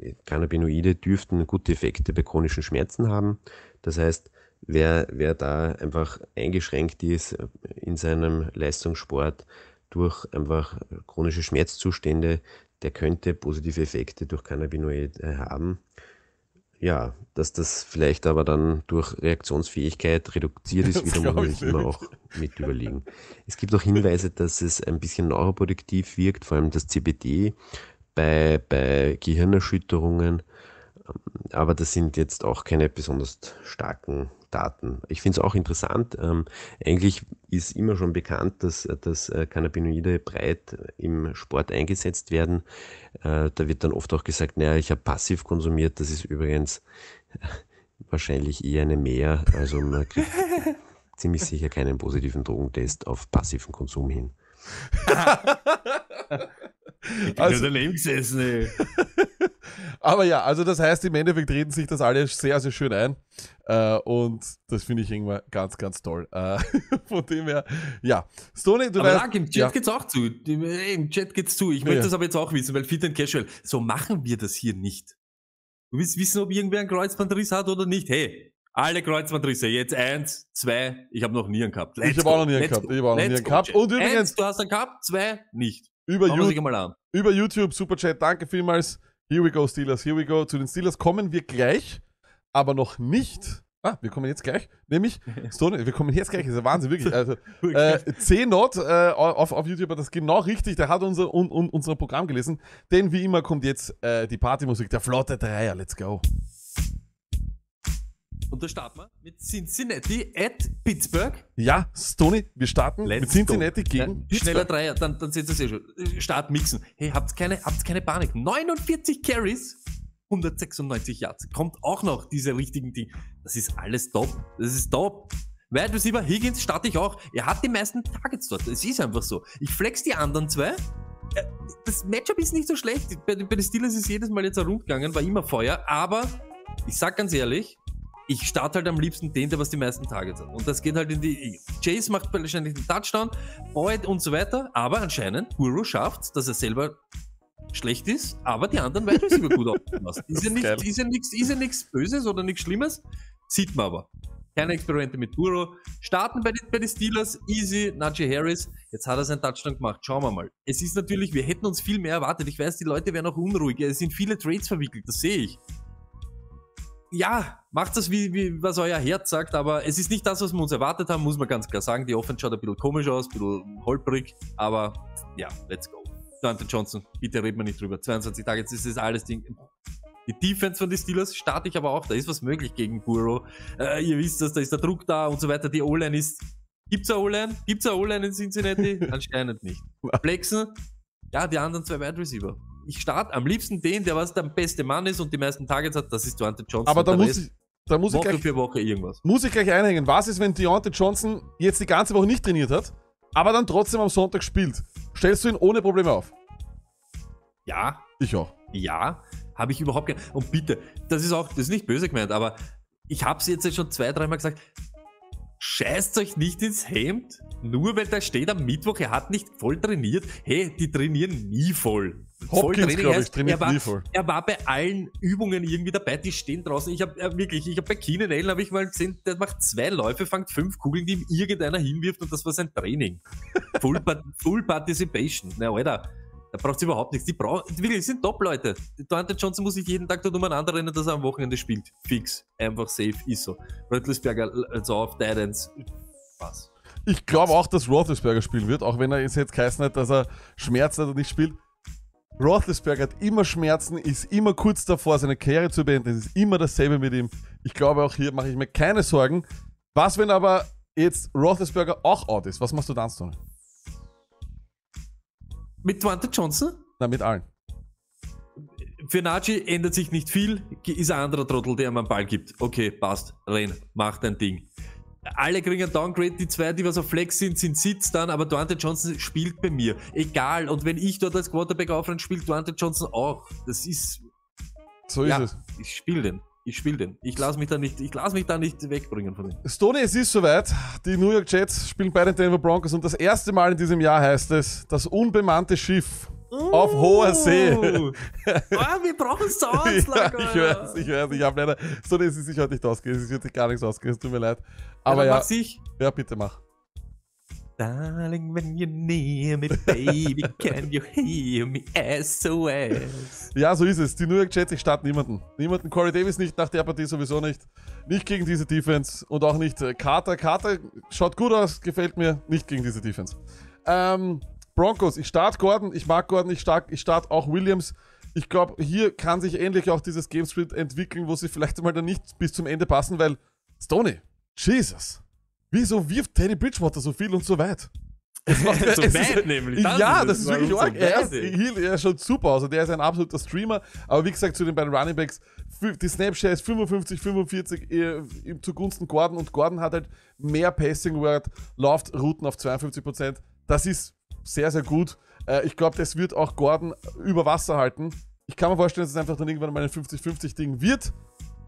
äh, Cannabinoide dürften gute Effekte bei chronischen Schmerzen haben. Das heißt, wer, wer da einfach eingeschränkt ist in seinem Leistungssport, durch einfach chronische Schmerzzustände, der könnte positive Effekte durch Cannabinoid äh, haben. Ja, dass das vielleicht aber dann durch Reaktionsfähigkeit reduziert ist, wiederum muss man sich immer auch mit überlegen. Es gibt auch Hinweise, dass es ein bisschen neuroproduktiv wirkt, vor allem das CBD bei, bei Gehirnerschütterungen aber das sind jetzt auch keine besonders starken Daten. Ich finde es auch interessant. Ähm, eigentlich ist immer schon bekannt, dass, dass äh, Cannabinoide breit im Sport eingesetzt werden. Äh, da wird dann oft auch gesagt, naja, ich habe passiv konsumiert. Das ist übrigens äh, wahrscheinlich eher eine Mehr. Also man kriegt ziemlich sicher keinen positiven Drogentest auf passiven Konsum hin. Ich bin also, daneben gesessen, ey. Aber ja, also das heißt, im Endeffekt reden sich das alle sehr, sehr schön ein. Äh, und das finde ich irgendwann ganz, ganz toll. Äh, von dem her, ja. Stoney, du aber weißt, danke, im Chat ja. geht's auch zu. Im, Im, Chat geht's zu. Ich möchte ja. das aber jetzt auch wissen, weil Fit and Casual, so machen wir das hier nicht. Du willst wissen, ob irgendwer einen Kreuzbandriss hat oder nicht. Hey, alle Kreuzbandrisse. Jetzt eins, zwei. Ich habe noch nie einen gehabt. Let's ich habe auch noch nie einen gehabt. Ich habe auch noch nie einen gehabt. Und übrigens. Eins, du hast einen gehabt, zwei nicht über, YouTube, über YouTube, Superchat, danke vielmals. Here we go, Steelers, here we go. Zu den Steelers kommen wir gleich, aber noch nicht. Ah, wir kommen jetzt gleich, nämlich, Stone, wir kommen jetzt gleich, das ist ja Wahnsinn, wirklich. Also, äh, C-Not äh, auf, auf YouTube hat das genau richtig, der hat unser, un, un, unser Programm gelesen, denn wie immer kommt jetzt äh, die Partymusik, der Flotte Dreier, let's go. Und da starten wir mit Cincinnati at Pittsburgh. Ja, Stony, wir starten Let's mit Cincinnati go. gegen ja, Schneller Dreier, dann, dann seht ihr es eh schon. Start mixen. Hey, habt keine, habt keine Panik. 49 Carries, 196 Yards. Kommt auch noch diese richtigen Dinge. Das ist alles top. Das ist top. Wide Receiver Higgins starte ich auch. Er hat die meisten Targets dort. Es ist einfach so. Ich flex die anderen zwei. Äh, das Matchup ist nicht so schlecht. Bei, bei den Steelers ist jedes Mal jetzt Rund gegangen, war immer Feuer. Aber ich sag ganz ehrlich, ich starte halt am liebsten den, der was die meisten Targets hat. Und das geht halt in die. E. Chase macht wahrscheinlich den Touchdown, Boyd und so weiter. Aber anscheinend, Guru schafft dass er selber schlecht ist, aber die anderen Wide Receiver gut aufpassen. Ist ja nichts ist ja ist ja Böses oder nichts Schlimmes, sieht man aber. Keine Experimente mit Guru. Starten bei den, bei den Steelers, easy, Najee Harris. Jetzt hat er seinen Touchdown gemacht. Schauen wir mal. Es ist natürlich, wir hätten uns viel mehr erwartet. Ich weiß, die Leute wären auch unruhig. Es sind viele Trades verwickelt, das sehe ich ja, macht das, wie, wie, was euer Herz sagt, aber es ist nicht das, was wir uns erwartet haben, muss man ganz klar sagen. Die Offense schaut ein bisschen komisch aus, ein bisschen holprig, aber ja, let's go. Dante Johnson, bitte reden wir nicht drüber. 22 Tage, jetzt ist das alles Ding. Die Defense von den Steelers starte ich aber auch, da ist was möglich gegen Burrow. Äh, ihr wisst das, da ist der Druck da und so weiter. Die O-Line ist. Gibt's eine O-Line? Gibt's eine O-Line in Cincinnati? Anscheinend nicht. Plexen? Ja, die anderen zwei Wide Receiver ich starte am liebsten den, der was der beste Mann ist und die meisten Targets hat, das ist Deontay Johnson. Aber da muss ich, da muss Woche ich gleich, für Woche irgendwas. Muss ich gleich einhängen. Was ist, wenn Deontay Johnson jetzt die ganze Woche nicht trainiert hat, aber dann trotzdem am Sonntag spielt? Stellst du ihn ohne Probleme auf? Ja. Ich auch. Ja. Habe ich überhaupt keine. Und bitte, das ist auch, das ist nicht böse gemeint, aber ich habe es jetzt schon zwei, dreimal gesagt. Scheißt euch nicht ins Hemd, nur weil da steht am Mittwoch, er hat nicht voll trainiert. Hey, die trainieren nie voll. Hopkins, glaube ich, trainiert er war, er war bei allen Übungen irgendwie dabei, die stehen draußen. Ich habe äh, wirklich, ich habe bei Keenan Allen, habe ich mal gesehen, der macht zwei Läufe, fängt fünf Kugeln, die ihm irgendeiner hinwirft und das war sein Training. Full, Full Participation. Na, Alter, da braucht es überhaupt nichts. Die brauchen, wirklich, sind Top-Leute. Dante Johnson muss sich jeden Tag dort da umeinander rennen, dass er am Wochenende spielt. Fix. Einfach safe, ist so. Röttlisberger, also auf Titans. Was? Ich glaube auch, dass Roethlisberger spielen wird, auch wenn er jetzt geheißen hat, dass er Schmerzen hat und nicht spielt. Roethlisberger hat immer Schmerzen, ist immer kurz davor, seine Karriere zu beenden. Es ist immer dasselbe mit ihm. Ich glaube, auch hier mache ich mir keine Sorgen. Was, wenn aber jetzt Roethlisberger auch out ist? Was machst du dann, Stone? Mit Dwante Johnson? Na, mit allen. Für Najee ändert sich nicht viel. Ist ein anderer Trottel, der ihm einen Ball gibt. Okay, passt. Ren, mach dein Ding alle kriegen ein Downgrade, die zwei, die was auf Flex sind, sind Sitz dann, aber Dante Johnson spielt bei mir. Egal. Und wenn ich dort als Quarterback aufrenne, spielt Dante Johnson auch. Das ist. So ist ja, es. Ich spiele den. Ich spiele den. Ich lasse mich da ich lasse mich da nicht wegbringen von ihm. Stoney, es ist soweit. Die New York Jets spielen bei den Denver Broncos und das erste Mal in diesem Jahr heißt es, das unbemannte Schiff Uh, auf hoher See. Oh, wir brauchen Sounds, ja, Ich weiß, ich weiß, ich habe leider. So, das ist sich heute halt nicht ausgegangen. Es wird sich halt gar nichts ausgegangen. Es tut mir leid. Aber ja. Mach's ich. Ja, bitte mach. Darling, when you're near me, baby, can you hear me? SOS. Ja, so ist es. Die New York Jets, ich starte niemanden. Niemanden. Corey Davis nicht, nach der Partie sowieso nicht. Nicht gegen diese Defense und auch nicht äh, Carter. Carter schaut gut aus, gefällt mir. Nicht gegen diese Defense. Ähm, Broncos, ich starte Gordon, ich mag Gordon, ich starte ich start auch Williams. Ich glaube, hier kann sich ähnlich auch dieses Game Street entwickeln, wo sie vielleicht mal dann nicht bis zum Ende passen, weil Stoney, Jesus, wieso wirft Teddy Bridgewater so viel und so weit? Das macht, so es bad ist, nämlich. ja, ist das ist wirklich arg. So er, ist, er schaut super aus und er ist ein absoluter Streamer. Aber wie gesagt, zu den beiden Running Backs, die Snapshare ist 55, 45 eh, zugunsten Gordon und Gordon hat halt mehr Passing Word, läuft Routen auf 52%. Das ist sehr, sehr gut. Äh, ich glaube, das wird auch Gordon über Wasser halten. Ich kann mir vorstellen, dass es einfach dann irgendwann mal ein 50-50-Ding wird.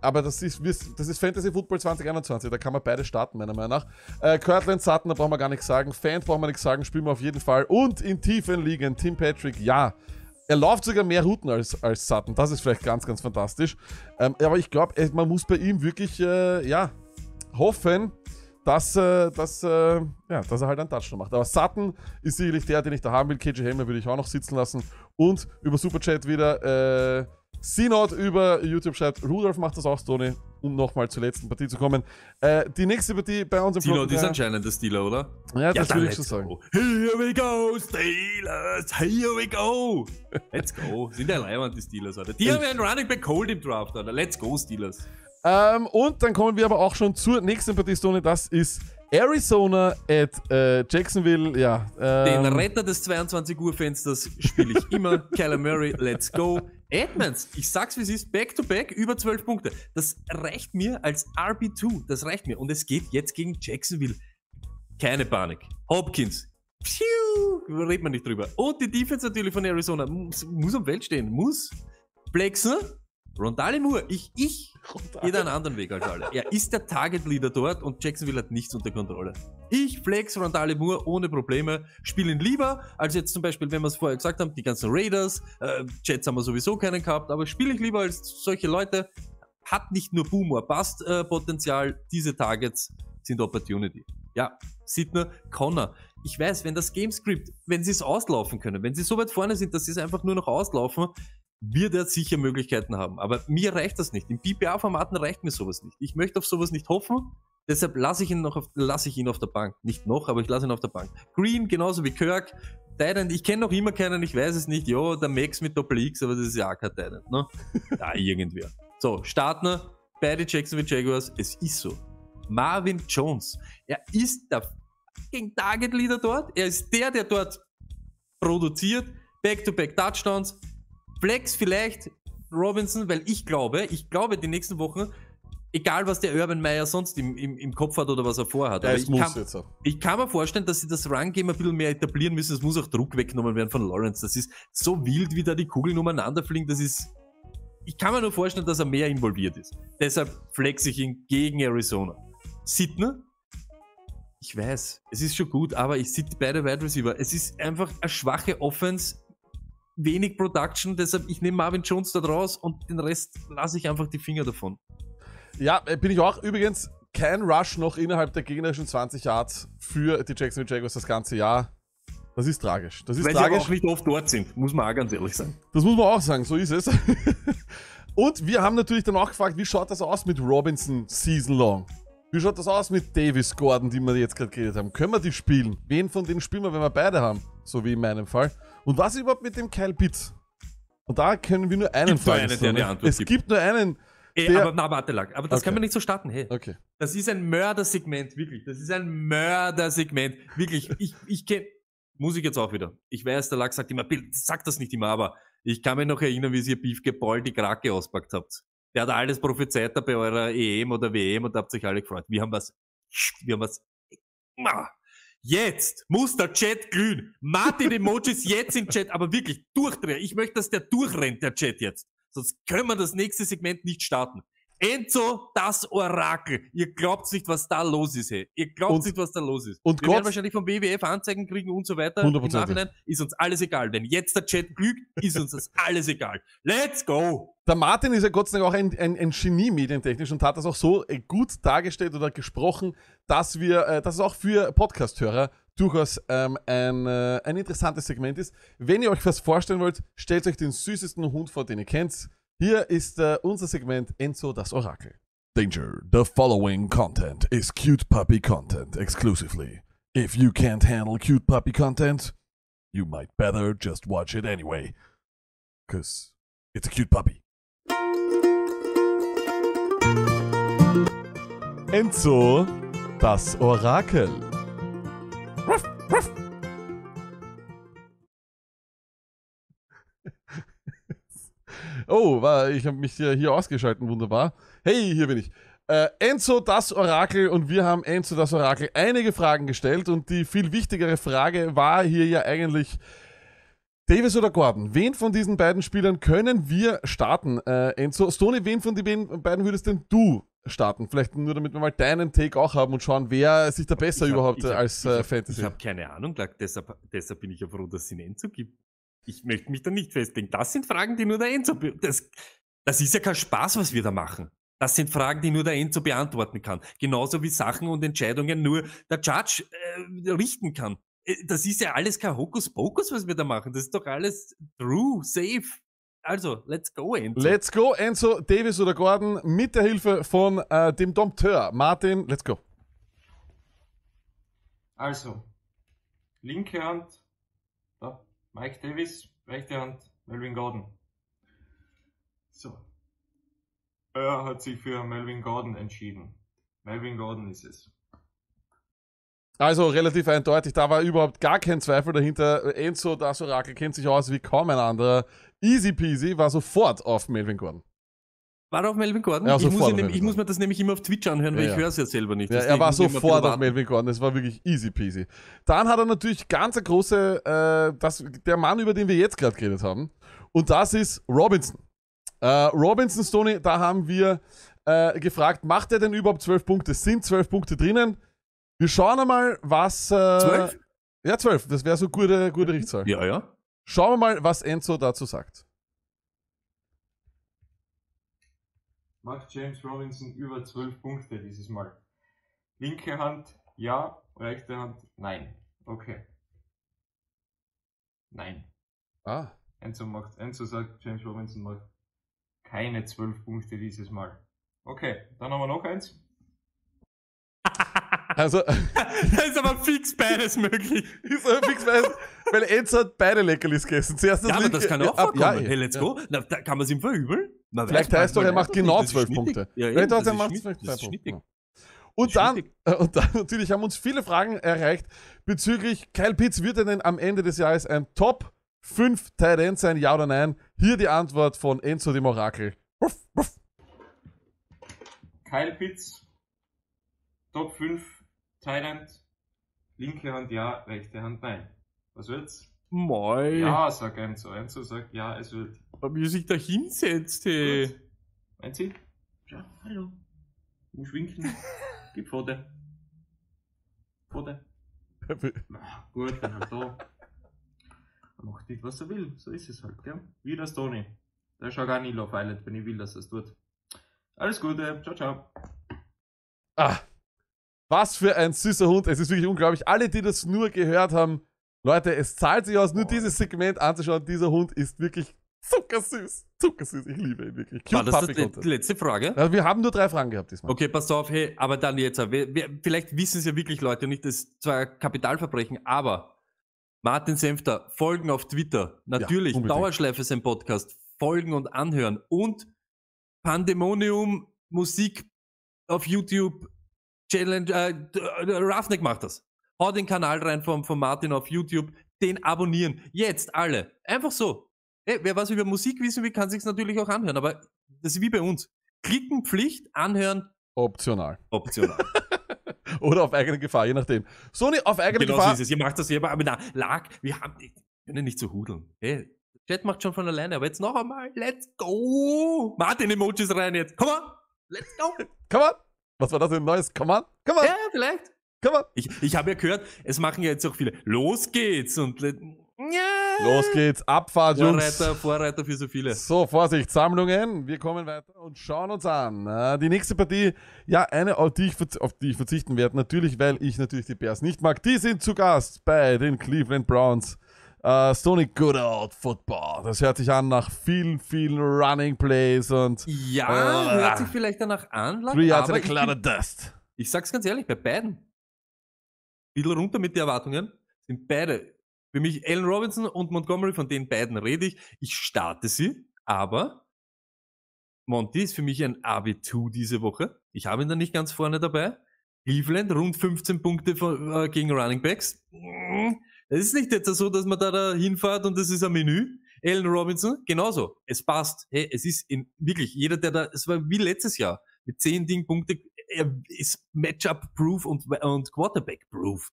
Aber das ist, das ist Fantasy Football 2021, da kann man beide starten, meiner Meinung nach. Äh, Kirtland Sutton, da brauchen wir gar nichts sagen. Fan brauchen wir nichts sagen, spielen wir auf jeden Fall. Und in tiefen Ligen, Tim Patrick, ja. Er läuft sogar mehr Routen als, als Sutton, das ist vielleicht ganz, ganz fantastisch. Ähm, aber ich glaube, man muss bei ihm wirklich, äh, ja, hoffen, dass, äh, dass, äh, ja, dass er halt einen Touchdown macht. Aber Sutton ist sicherlich der, den ich da haben will. KJ Hamler würde ich auch noch sitzen lassen. Und über Superchat wieder äh, C-Not über YouTube schreibt, Rudolf macht das auch, Tony, um nochmal zur letzten Partie zu kommen. Äh, die nächste Partie bei uns im C-Not ist anscheinend der Steeler, oder? Ja, das ja, würde ich schon sagen. Go. Here we go, Steelers, here we go. Let's go. Sind der Leihwand, die Steelers, oder? Die haben ja einen Running Back Cold im Draft, oder? Let's go, Steelers. Ähm, und dann kommen wir aber auch schon zur nächsten Partiezone. Das ist Arizona at äh, Jacksonville. Ja, ähm. Den Retter des 22 Uhr Fensters spiele ich immer. Kyler Murray, let's go. Edmonds, ich sag's wie es ist, back to back über 12 Punkte. Das reicht mir als RB2. Das reicht mir. Und es geht jetzt gegen Jacksonville. Keine Panik. Hopkins. Phew, redet man nicht drüber. Und die Defense natürlich von Arizona muss, muss am Feld stehen. Muss. Blexner, Rondale Moore, ich, ich Rondale. geht einen anderen Weg als alle. Er ist der Target Leader dort und Jacksonville hat nichts unter Kontrolle. Ich flex Rondale Moore ohne Probleme, spiele ihn lieber, als jetzt zum Beispiel, wenn wir es vorher gesagt haben, die ganzen Raiders, äh, Jets haben wir sowieso keinen gehabt, aber spiele ich lieber als solche Leute. Hat nicht nur Boomer Bust äh, Potenzial, diese Targets sind Opportunity. Ja, Sidney, Connor. Ich weiß, wenn das Gamescript, wenn sie es auslaufen können, wenn sie so weit vorne sind, dass sie es einfach nur noch auslaufen, wird er sicher Möglichkeiten haben. Aber mir reicht das nicht. In PPA-Formaten reicht mir sowas nicht. Ich möchte auf sowas nicht hoffen. Deshalb lasse ich ihn noch auf, lasse ich ihn auf der Bank. Nicht noch, aber ich lasse ihn auf der Bank. Green, genauso wie Kirk. Titan, ich kenne noch immer keinen, ich weiß es nicht. Jo, der Max mit Doppel X, aber das ist ja auch kein Titan, ne? ja, irgendwer. So, Startner, beide Jacksonville Jaguars, es ist so. Marvin Jones, er ist der fucking Target Leader dort. Er ist der, der dort produziert. Back-to-back -back Touchdowns, Flex vielleicht Robinson, weil ich glaube, ich glaube, die nächsten Wochen, egal was der Urban Meyer sonst im, im, im Kopf hat oder was er vorhat, ja, aber ich, muss kann, jetzt auch. ich kann mir vorstellen, dass sie das Run-Game ein bisschen mehr etablieren müssen. Es muss auch Druck weggenommen werden von Lawrence. Das ist so wild, wie da die Kugeln umeinander fliegen. Das ist. Ich kann mir nur vorstellen, dass er mehr involviert ist. Deshalb flex ich ihn gegen Arizona. Sidney ich weiß, es ist schon gut, aber ich sitze beide Wide Receiver. Es ist einfach eine schwache Offense wenig Production, deshalb ich nehme Marvin Jones da raus und den Rest lasse ich einfach die Finger davon. Ja, äh, bin ich auch. Übrigens, kein Rush noch innerhalb der gegnerischen 20 Yards für die Jacksonville Jaguars das ganze Jahr. Das ist tragisch. Das ist Weil tragisch. sie auch nicht oft dort sind, muss man auch ganz ehrlich sagen. Das muss man auch sagen, so ist es. und wir haben natürlich dann auch gefragt, wie schaut das aus mit Robinson season long? Wie schaut das aus mit Davis Gordon, die wir jetzt gerade geredet haben? Können wir die spielen? Wen von denen spielen wir, wenn wir beide haben? So wie in meinem Fall. Und was ist überhaupt mit dem Kyle Pitts? Und da können wir nur einen gibt fragen. Nur einen, der eine es gibt. gibt nur einen. Äh, Ey, aber, na, warte, lang. aber das okay. kann man nicht so starten, hey. Okay. Das ist ein Mördersegment, wirklich. Das ist ein Mördersegment. Wirklich, ich, ich kenne. Muss ich jetzt auch wieder. Ich weiß, der Lack sagt immer, Bill, sag das nicht immer, aber ich kann mich noch erinnern, wie ihr Beefke Paul die Krake auspackt habt. Der hat alles prophezeit da bei eurer EM oder WM und habt euch alle gefreut. Wir haben was, wir haben was, Jetzt muss der Chat glühen. Martin Emojis jetzt im Chat, aber wirklich durchdrehen. Ich möchte, dass der durchrennt, der Chat jetzt. Sonst können wir das nächste Segment nicht starten. Enzo, das Orakel. Ihr glaubt nicht, was da los ist, hey. Ihr glaubt und, nicht, was da los ist. Und Wir Gott, werden wahrscheinlich vom WWF Anzeigen kriegen und so weiter. 100%. Im Nachhinein ist uns alles egal. Wenn jetzt der Chat glückt, ist uns das alles egal. Let's go! Der Martin ist ja Gott sei Dank auch ein, ein, ein Genie medientechnisch und hat das auch so äh, gut dargestellt oder gesprochen, dass wir, äh, dass es auch für Podcasthörer durchaus ähm, ein, äh, ein interessantes Segment ist. Wenn ihr euch was vorstellen wollt, stellt euch den süßesten Hund vor, den ihr kennt. Hier ist äh, unser Segment Enzo das Orakel. Danger, the following content is cute puppy content exclusively. If you can't handle cute puppy content, you might better just watch it anyway. Cause it's a cute puppy. Enzo, das Orakel. Oh, war, ich habe mich hier, hier ausgeschalten, wunderbar. Hey, hier bin ich. Äh, Enzo das Orakel und wir haben Enzo das Orakel einige Fragen gestellt und die viel wichtigere Frage war hier ja eigentlich Davis oder Gordon. Wen von diesen beiden Spielern können wir starten? Äh, Enzo, Stoney, wen von den beiden würdest denn du starten? Vielleicht nur, damit wir mal deinen Take auch haben und schauen, wer sich da besser hab, überhaupt hab, als ich hab, äh, Fantasy. Ich habe keine Ahnung, deshalb, deshalb bin ich ja froh, dass es ihn Enzo gibt. Ich möchte mich da nicht festlegen. Das sind Fragen, die nur der Enzo. Das, das ist ja kein Spaß, was wir da machen. Das sind Fragen, die nur der Enzo beantworten kann. Genauso wie Sachen und Entscheidungen nur der Judge äh, richten kann. Äh, das ist ja alles kein Hokuspokus, was wir da machen. Das ist doch alles true, safe. Also, let's go, Enzo. Let's go, Enzo, Davis oder Gordon mit der Hilfe von äh, dem Dompteur. Martin, let's go. Also, linke Hand Mike Davis, rechte Hand Melvin Gordon. So. Er hat sich für Melvin Gordon entschieden. Melvin Gordon ist es. Also relativ eindeutig, da war überhaupt gar kein Zweifel dahinter. Enzo, das Orakel kennt sich aus wie kaum ein anderer. Easy peasy war sofort auf Melvin Gordon. War er auf Melvin Gordon? Ja, ich, muss nehm, ich, muss mir das nämlich immer auf Twitch anhören, weil ja, ja. ich höre es ja selber nicht. Ja, er war sofort auf Melvin Gordon, das war wirklich easy peasy. Dann hat er natürlich ganz eine große, äh, das, der Mann, über den wir jetzt gerade geredet haben, und das ist Robinson. Äh, Robinson, Stoney, da haben wir äh, gefragt, macht er denn überhaupt zwölf Punkte? Sind zwölf Punkte drinnen? Wir schauen einmal, was... Äh, 12? Ja, zwölf, das wäre so eine gute, gute Richtzahl. Ja, ja. Schauen wir mal, was Enzo dazu sagt. macht James Robinson über 12 Punkte dieses Mal. Linke Hand ja, rechte Hand nein. Okay. Nein. Ah. Enzo, macht, Enzo sagt, James Robinson macht keine 12 Punkte dieses Mal. Okay, dann haben wir noch eins. Also, da ist aber fix beides möglich. ist aber fix beides, weil Enzo hat beide Leckerlis gegessen. Zuerst das ja, linke, aber das kann auch ja, Ja, hey, let's ja. go. Na, da kann man es ihm verübeln. Man Vielleicht heißt doch, er macht genau zwölf Punkte. Ja, eben, Vielleicht er macht zwölf Punkte. Und dann, und dann natürlich haben uns viele Fragen erreicht bezüglich Kyle Pitts, wird er denn am Ende des Jahres ein Top 5 Tight sein, ja oder nein? Hier die Antwort von Enzo dem Orakel. Ruff, ruff. Kyle Pitts, Top 5 Tight linke Hand ja, rechte Hand nein. Was wird's? Moin. Ja, sagt Enzo. Enzo sagt ja, es wird. Aber wie sich da hinsetzt, hey. Meint sie? Schau, hallo. Muss winken. Gib Pfote. Pfote. Na, gut, dann halt da. Er macht nicht, was er will. So ist es halt, gell? Wie das Toni. Der schaut gar nicht auf Island, wenn ich will, dass er es tut. Alles Gute. Ciao, ciao. Ah. Was für ein süßer Hund. Es ist wirklich unglaublich. Alle, die das nur gehört haben, Leute, es zahlt sich aus, nur oh. dieses Segment anzuschauen. Dieser Hund ist wirklich Zuckersüß. Zuckersüß. Ich liebe ihn wirklich. Cute War das Puppy das die letzte Frage? Also wir haben nur drei Fragen gehabt diesmal. Okay, pass auf. Hey, aber dann jetzt. Wir, wir, vielleicht wissen es ja wirklich Leute nicht. Das ist zwar Kapitalverbrechen, aber Martin Senfter, folgen auf Twitter. Natürlich. Ja, Dauerschleife ist ein Podcast. Folgen und anhören. Und Pandemonium Musik auf YouTube. Challenge, äh, Roughneck macht das. Hau den Kanal rein von, von Martin auf YouTube, den abonnieren. Jetzt alle. Einfach so. Hey, wer was über Musik wissen will, kann sich's natürlich auch anhören, aber das ist wie bei uns. Klicken Pflicht, anhören. Optional. Optional. Oder auf eigene Gefahr, je nachdem. Sony auf eigene genau Gefahr. Genau so ist es. Ihr macht das selber, aber na, lag, wir haben, wir können nicht so hudeln. Hey, Chat macht schon von alleine, aber jetzt noch einmal. Let's go! Martin Emojis rein jetzt. Come on! Let's go! Come on! Was war das denn Neues? Come on! Come on! Ja, vielleicht. Come on! Ich, ich habe ja gehört, es machen ja jetzt auch viele. Los geht's! Und. Äh, ja! Los geht's, Abfahrt, Jungs. Vorreiter, Vorreiter für so viele. So, Vorsicht, Sammlungen. Wir kommen weiter und schauen uns an. Die nächste Partie, ja, eine, auf die ich, auf die ich verzichten werde. Natürlich, weil ich natürlich die Bears nicht mag. Die sind zu Gast bei den Cleveland Browns. Uh, Sony Good Old Football. Das hört sich an nach vielen, vielen Running Plays und. Ja, uh, hört sich vielleicht danach an. three yards aber and a bin, dust. Ich sag's ganz ehrlich, bei beiden. Bisschen runter mit den Erwartungen. Sind beide für mich Allen Robinson und Montgomery, von den beiden rede ich. Ich starte sie, aber Monty ist für mich ein AB2 diese Woche. Ich habe ihn da nicht ganz vorne dabei. Cleveland rund 15 Punkte von, äh, gegen Running Backs. Hm, es ist nicht jetzt so, dass man da, da hinfährt und das ist ein Menü. Allen Robinson, genauso. Es passt. Hey, es ist in, wirklich jeder, der da, es war wie letztes Jahr. Mit 10 Ding Punkte ist Matchup-proof und, und Quarterback-proof.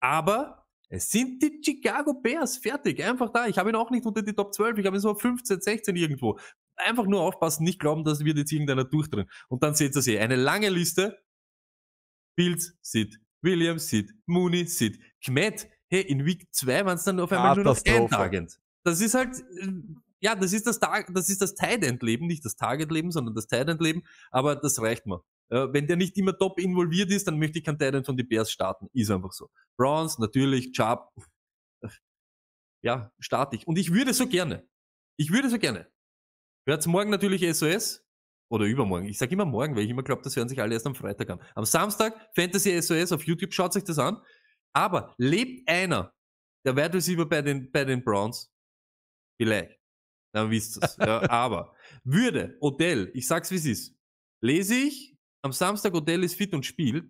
Aber es äh, sind die Chicago Bears. Fertig. Einfach da. Ich habe ihn auch nicht unter die Top 12. Ich habe ihn so auf 15, 16 irgendwo. Einfach nur aufpassen, nicht glauben, dass wir jetzt irgendeiner durchdrehen. Und dann seht ihr sie. Eine lange Liste. Bills, Sid, Williams, Sid, Mooney, Sid, Kmet. Hey, in Week 2 waren es dann auf einmal nur noch Endtarget. Das ist halt, äh, ja, das ist das, Tag, das ist das Tight-End-Leben, nicht das Target-Leben, sondern das tide end leben aber das reicht mir. Äh, wenn der nicht immer top involviert ist, dann möchte ich keinen Titan von den Bears starten. Ist einfach so. Browns, natürlich, Chubb. Äh, ja, starte ich. Und ich würde so gerne. Ich würde so gerne. Hört's morgen natürlich SOS. Oder übermorgen. Ich sage immer morgen, weil ich immer glaube, das hören sich alle erst am Freitag an. Am Samstag Fantasy SOS auf YouTube, schaut sich das an. Aber lebt einer, der Wide Receiver bei den, bei den Browns, vielleicht, dann wisst ihr es. ja, aber würde Odell, ich sag's wie es ist, lese ich am Samstag Odell ist fit und spielt.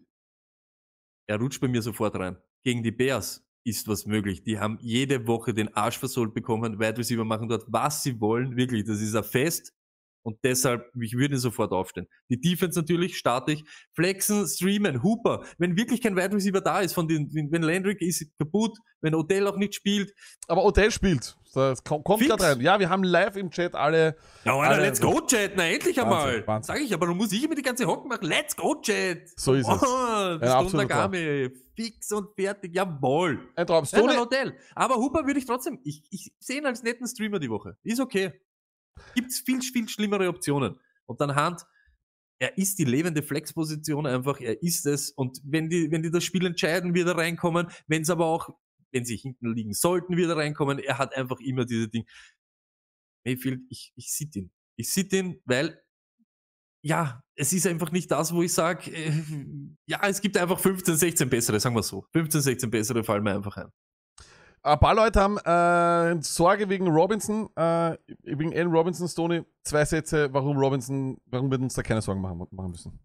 Er rutscht bei mir sofort rein. Gegen die Bears ist was möglich. Die haben jede Woche den Arsch versohlt bekommen. Wide Receiver machen dort, was sie wollen. Wirklich, das ist ein Fest. Und deshalb, ich würde ihn sofort aufstellen. Die Defense natürlich, starte ich. Flexen, streamen, Hooper. Wenn wirklich kein Wide Receiver da ist, von den, wenn Landrick ist kaputt, wenn Odell auch nicht spielt. Aber Odell spielt. Das kommt gerade rein. Ja, wir haben live im Chat alle. Ja, Alter, alle, let's go, Chat. Na, endlich einmal. Wahnsinn. Sag ich, aber dann muss ich immer die ganze Hocken machen. Let's go, Chat. So ist oh, es. Oh, das ja, Fix und fertig. Jawohl. Ein Traum. Nein, Hotel. Aber Hooper würde ich trotzdem, ich, ich sehe ihn als netten Streamer die Woche. Ist okay. Gibt es viel, viel schlimmere Optionen. Und anhand, er ist die lebende Flexposition einfach, er ist es. Und wenn die, wenn die das Spiel entscheiden, wird er reinkommen. Wenn es aber auch, wenn sie hinten liegen sollten, wird er reinkommen. Er hat einfach immer diese Dinge. Mayfield, ich, ich sit ihn. Ich sit ihn, weil ja, es ist einfach nicht das, wo ich sage, äh, ja, es gibt einfach 15, 16 bessere, sagen wir so. 15, 16 bessere fallen mir einfach ein. Ein paar Leute haben äh, Sorge wegen Robinson, äh, wegen Allen eh Robinson, Stoney. Zwei Sätze, warum Robinson, warum wir uns da keine Sorgen machen, machen müssen.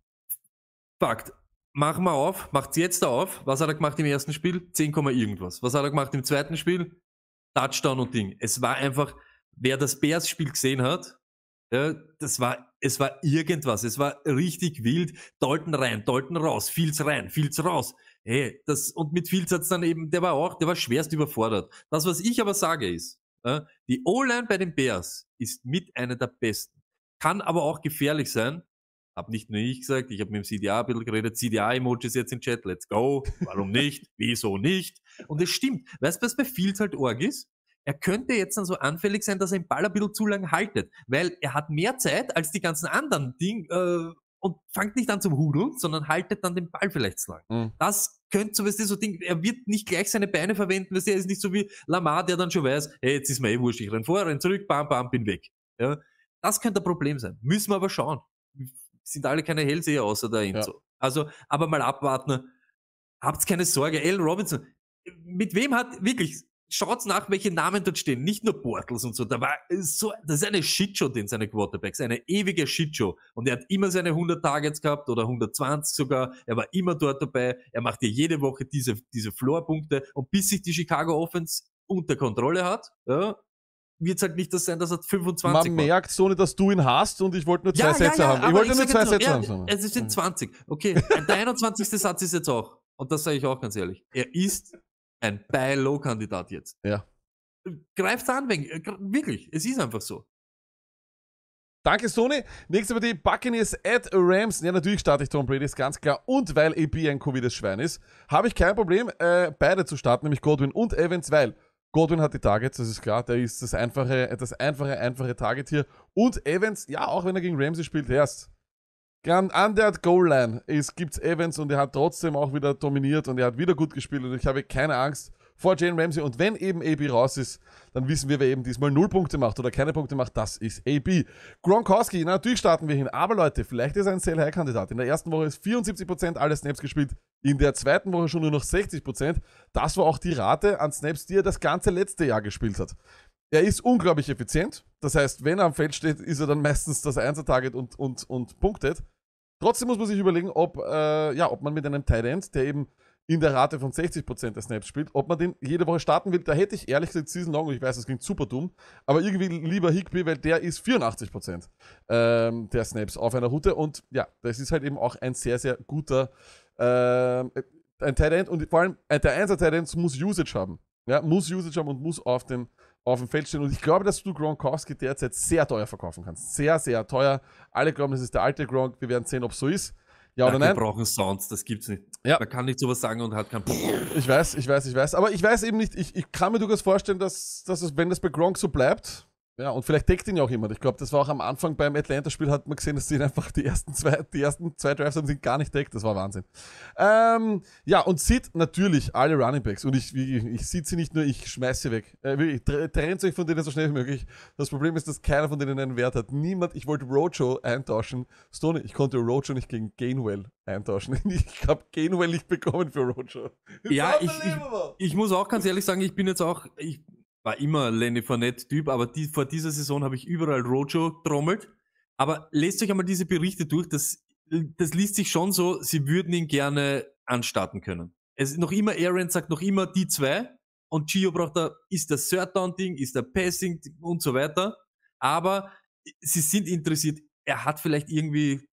Fakt. Machen wir auf, macht's jetzt auf. Was hat er gemacht im ersten Spiel? 10, irgendwas. Was hat er gemacht im zweiten Spiel? Touchdown und Ding. Es war einfach, wer das Bears-Spiel gesehen hat, ja, das war, es war irgendwas. Es war richtig wild. Dalton rein, Dalton raus, Fields rein, Fields raus. Hey, das, und mit Fields hat's dann eben, der war auch, der war schwerst überfordert. Das, was ich aber sage, ist, äh, die O-Line bei den Bears ist mit einer der besten. Kann aber auch gefährlich sein. Hab nicht nur ich gesagt, ich habe mit dem CDA ein bisschen geredet. CDA-Emojis jetzt im Chat, let's go. Warum nicht? Wieso nicht? Und es stimmt. Weißt du, was bei Fields halt Org ist? Er könnte jetzt dann so anfällig sein, dass er den Ball ein bisschen zu lang haltet, weil er hat mehr Zeit als die ganzen anderen Ding, äh, und fangt nicht an zum Hudeln, sondern haltet dann den Ball vielleicht lang. Mhm. Das könnte so, weißt du, so Ding, er wird nicht gleich seine Beine verwenden, weißt du, er ist nicht so wie Lamar, der dann schon weiß, hey, jetzt ist mir eh wurscht, ich renn vor, renn zurück, bam, bam, bin weg. Ja, das könnte ein Problem sein. Müssen wir aber schauen. Sind alle keine Hellseher außer der Enzo. Ja. Also, aber mal abwarten. Habt's keine Sorge. Alan Robinson, mit wem hat wirklich schaut's nach, welche Namen dort stehen. Nicht nur Bortles und so. Da war äh, so, das ist eine Shitshow, den seine Quarterbacks, eine ewige Shitshow. Und er hat immer seine 100 Targets gehabt oder 120 sogar. Er war immer dort dabei. Er macht ja jede Woche diese, diese Floorpunkte. Und bis sich die Chicago Offense unter Kontrolle hat, ja, wird halt nicht das sein, dass er 25 Man war. merkt, Sony, dass du ihn hast und ich wollte nur zwei ja, Sätze ja, ja, haben. Ich wollte ich nur zwei Sätze so, haben. Es sind 20. Okay, der 21. Satz ist jetzt auch. Und das sage ich auch ganz ehrlich. Er ist ein Buy Low Kandidat jetzt. Ja. Greift an, wegen, äh, wirklich, es ist einfach so. Danke, Sony. Nächste die Buccaneers at Rams. Ja, natürlich starte ich Tom Brady, ist ganz klar. Und weil AB ein covides Schwein ist, habe ich kein Problem, äh, beide zu starten, nämlich Godwin und Evans, weil Godwin hat die Targets, das ist klar, der ist das einfache, das einfache, einfache Target hier. Und Evans, ja, auch wenn er gegen Ramsey spielt, erst an, an der Goal-Line gibt Evans und er hat trotzdem auch wieder dominiert und er hat wieder gut gespielt und ich habe keine Angst vor Jane Ramsey. Und wenn eben AB raus ist, dann wissen wir, wer eben diesmal null Punkte macht oder keine Punkte macht, das ist AB. Gronkowski, natürlich starten wir hin. Aber Leute, vielleicht ist er ein Sell-High-Kandidat. In der ersten Woche ist 74% aller Snaps gespielt, in der zweiten Woche schon nur noch 60%. Das war auch die Rate an Snaps, die er das ganze letzte Jahr gespielt hat. Er ist unglaublich effizient. Das heißt, wenn er am Feld steht, ist er dann meistens das Einser-Target und, und, und punktet. Trotzdem muss man sich überlegen, ob, äh, ja, ob man mit einem Tight End, der eben in der Rate von 60% der Snaps spielt, ob man den jede Woche starten will. Da hätte ich ehrlich gesagt Season Long, ich weiß, das klingt super dumm, aber irgendwie lieber Higby, weil der ist 84% ähm, der Snaps auf einer Route und ja, das ist halt eben auch ein sehr, sehr guter äh, ein Tight End und vor allem der 1er Tight End muss Usage haben. Ja, muss Usage haben und muss auf dem auf dem Feld stehen. Und ich glaube, dass du Gronkowski derzeit sehr teuer verkaufen kannst. Sehr, sehr teuer. Alle glauben, es ist der alte Gronk. Wir werden sehen, ob es so ist. Ja, ja, oder nein? Wir brauchen Sounds, das gibt's nicht. Ja. Man kann nicht sowas sagen und hat kein. Ich weiß, ich weiß, ich weiß. Aber ich weiß eben nicht, ich, ich kann mir durchaus vorstellen, dass, dass es, wenn das bei Gronk so bleibt, ja, und vielleicht deckt ihn ja auch jemand. Ich glaube, das war auch am Anfang beim Atlanta-Spiel, hat man gesehen, dass sie einfach die ersten zwei, die ersten zwei Drives haben sind gar nicht deckt. Das war Wahnsinn. Ähm, ja, und sieht natürlich alle Running Backs. Und ich, ich, ich sieht sie nicht nur, ich schmeiß sie weg. Äh, ich trennt euch von denen so schnell wie möglich. Das Problem ist, dass keiner von denen einen Wert hat. Niemand, ich wollte Rojo eintauschen. Stone, ich konnte Rojo nicht gegen Gainwell eintauschen. Ich habe Gainwell nicht bekommen für Rojo. Ja, ich, ich, ich muss auch ganz ehrlich sagen, ich bin jetzt auch, ich, war immer Lenny Fournette-Typ, aber die, vor dieser Saison habe ich überall Rojo trommelt. Aber lest euch einmal diese Berichte durch, das, das liest sich schon so, sie würden ihn gerne anstarten können. Es ist noch immer, Aaron sagt noch immer die zwei und Gio braucht da, ist das Third Down Ding, ist der Passing und so weiter. Aber sie sind interessiert. Er hat vielleicht irgendwie,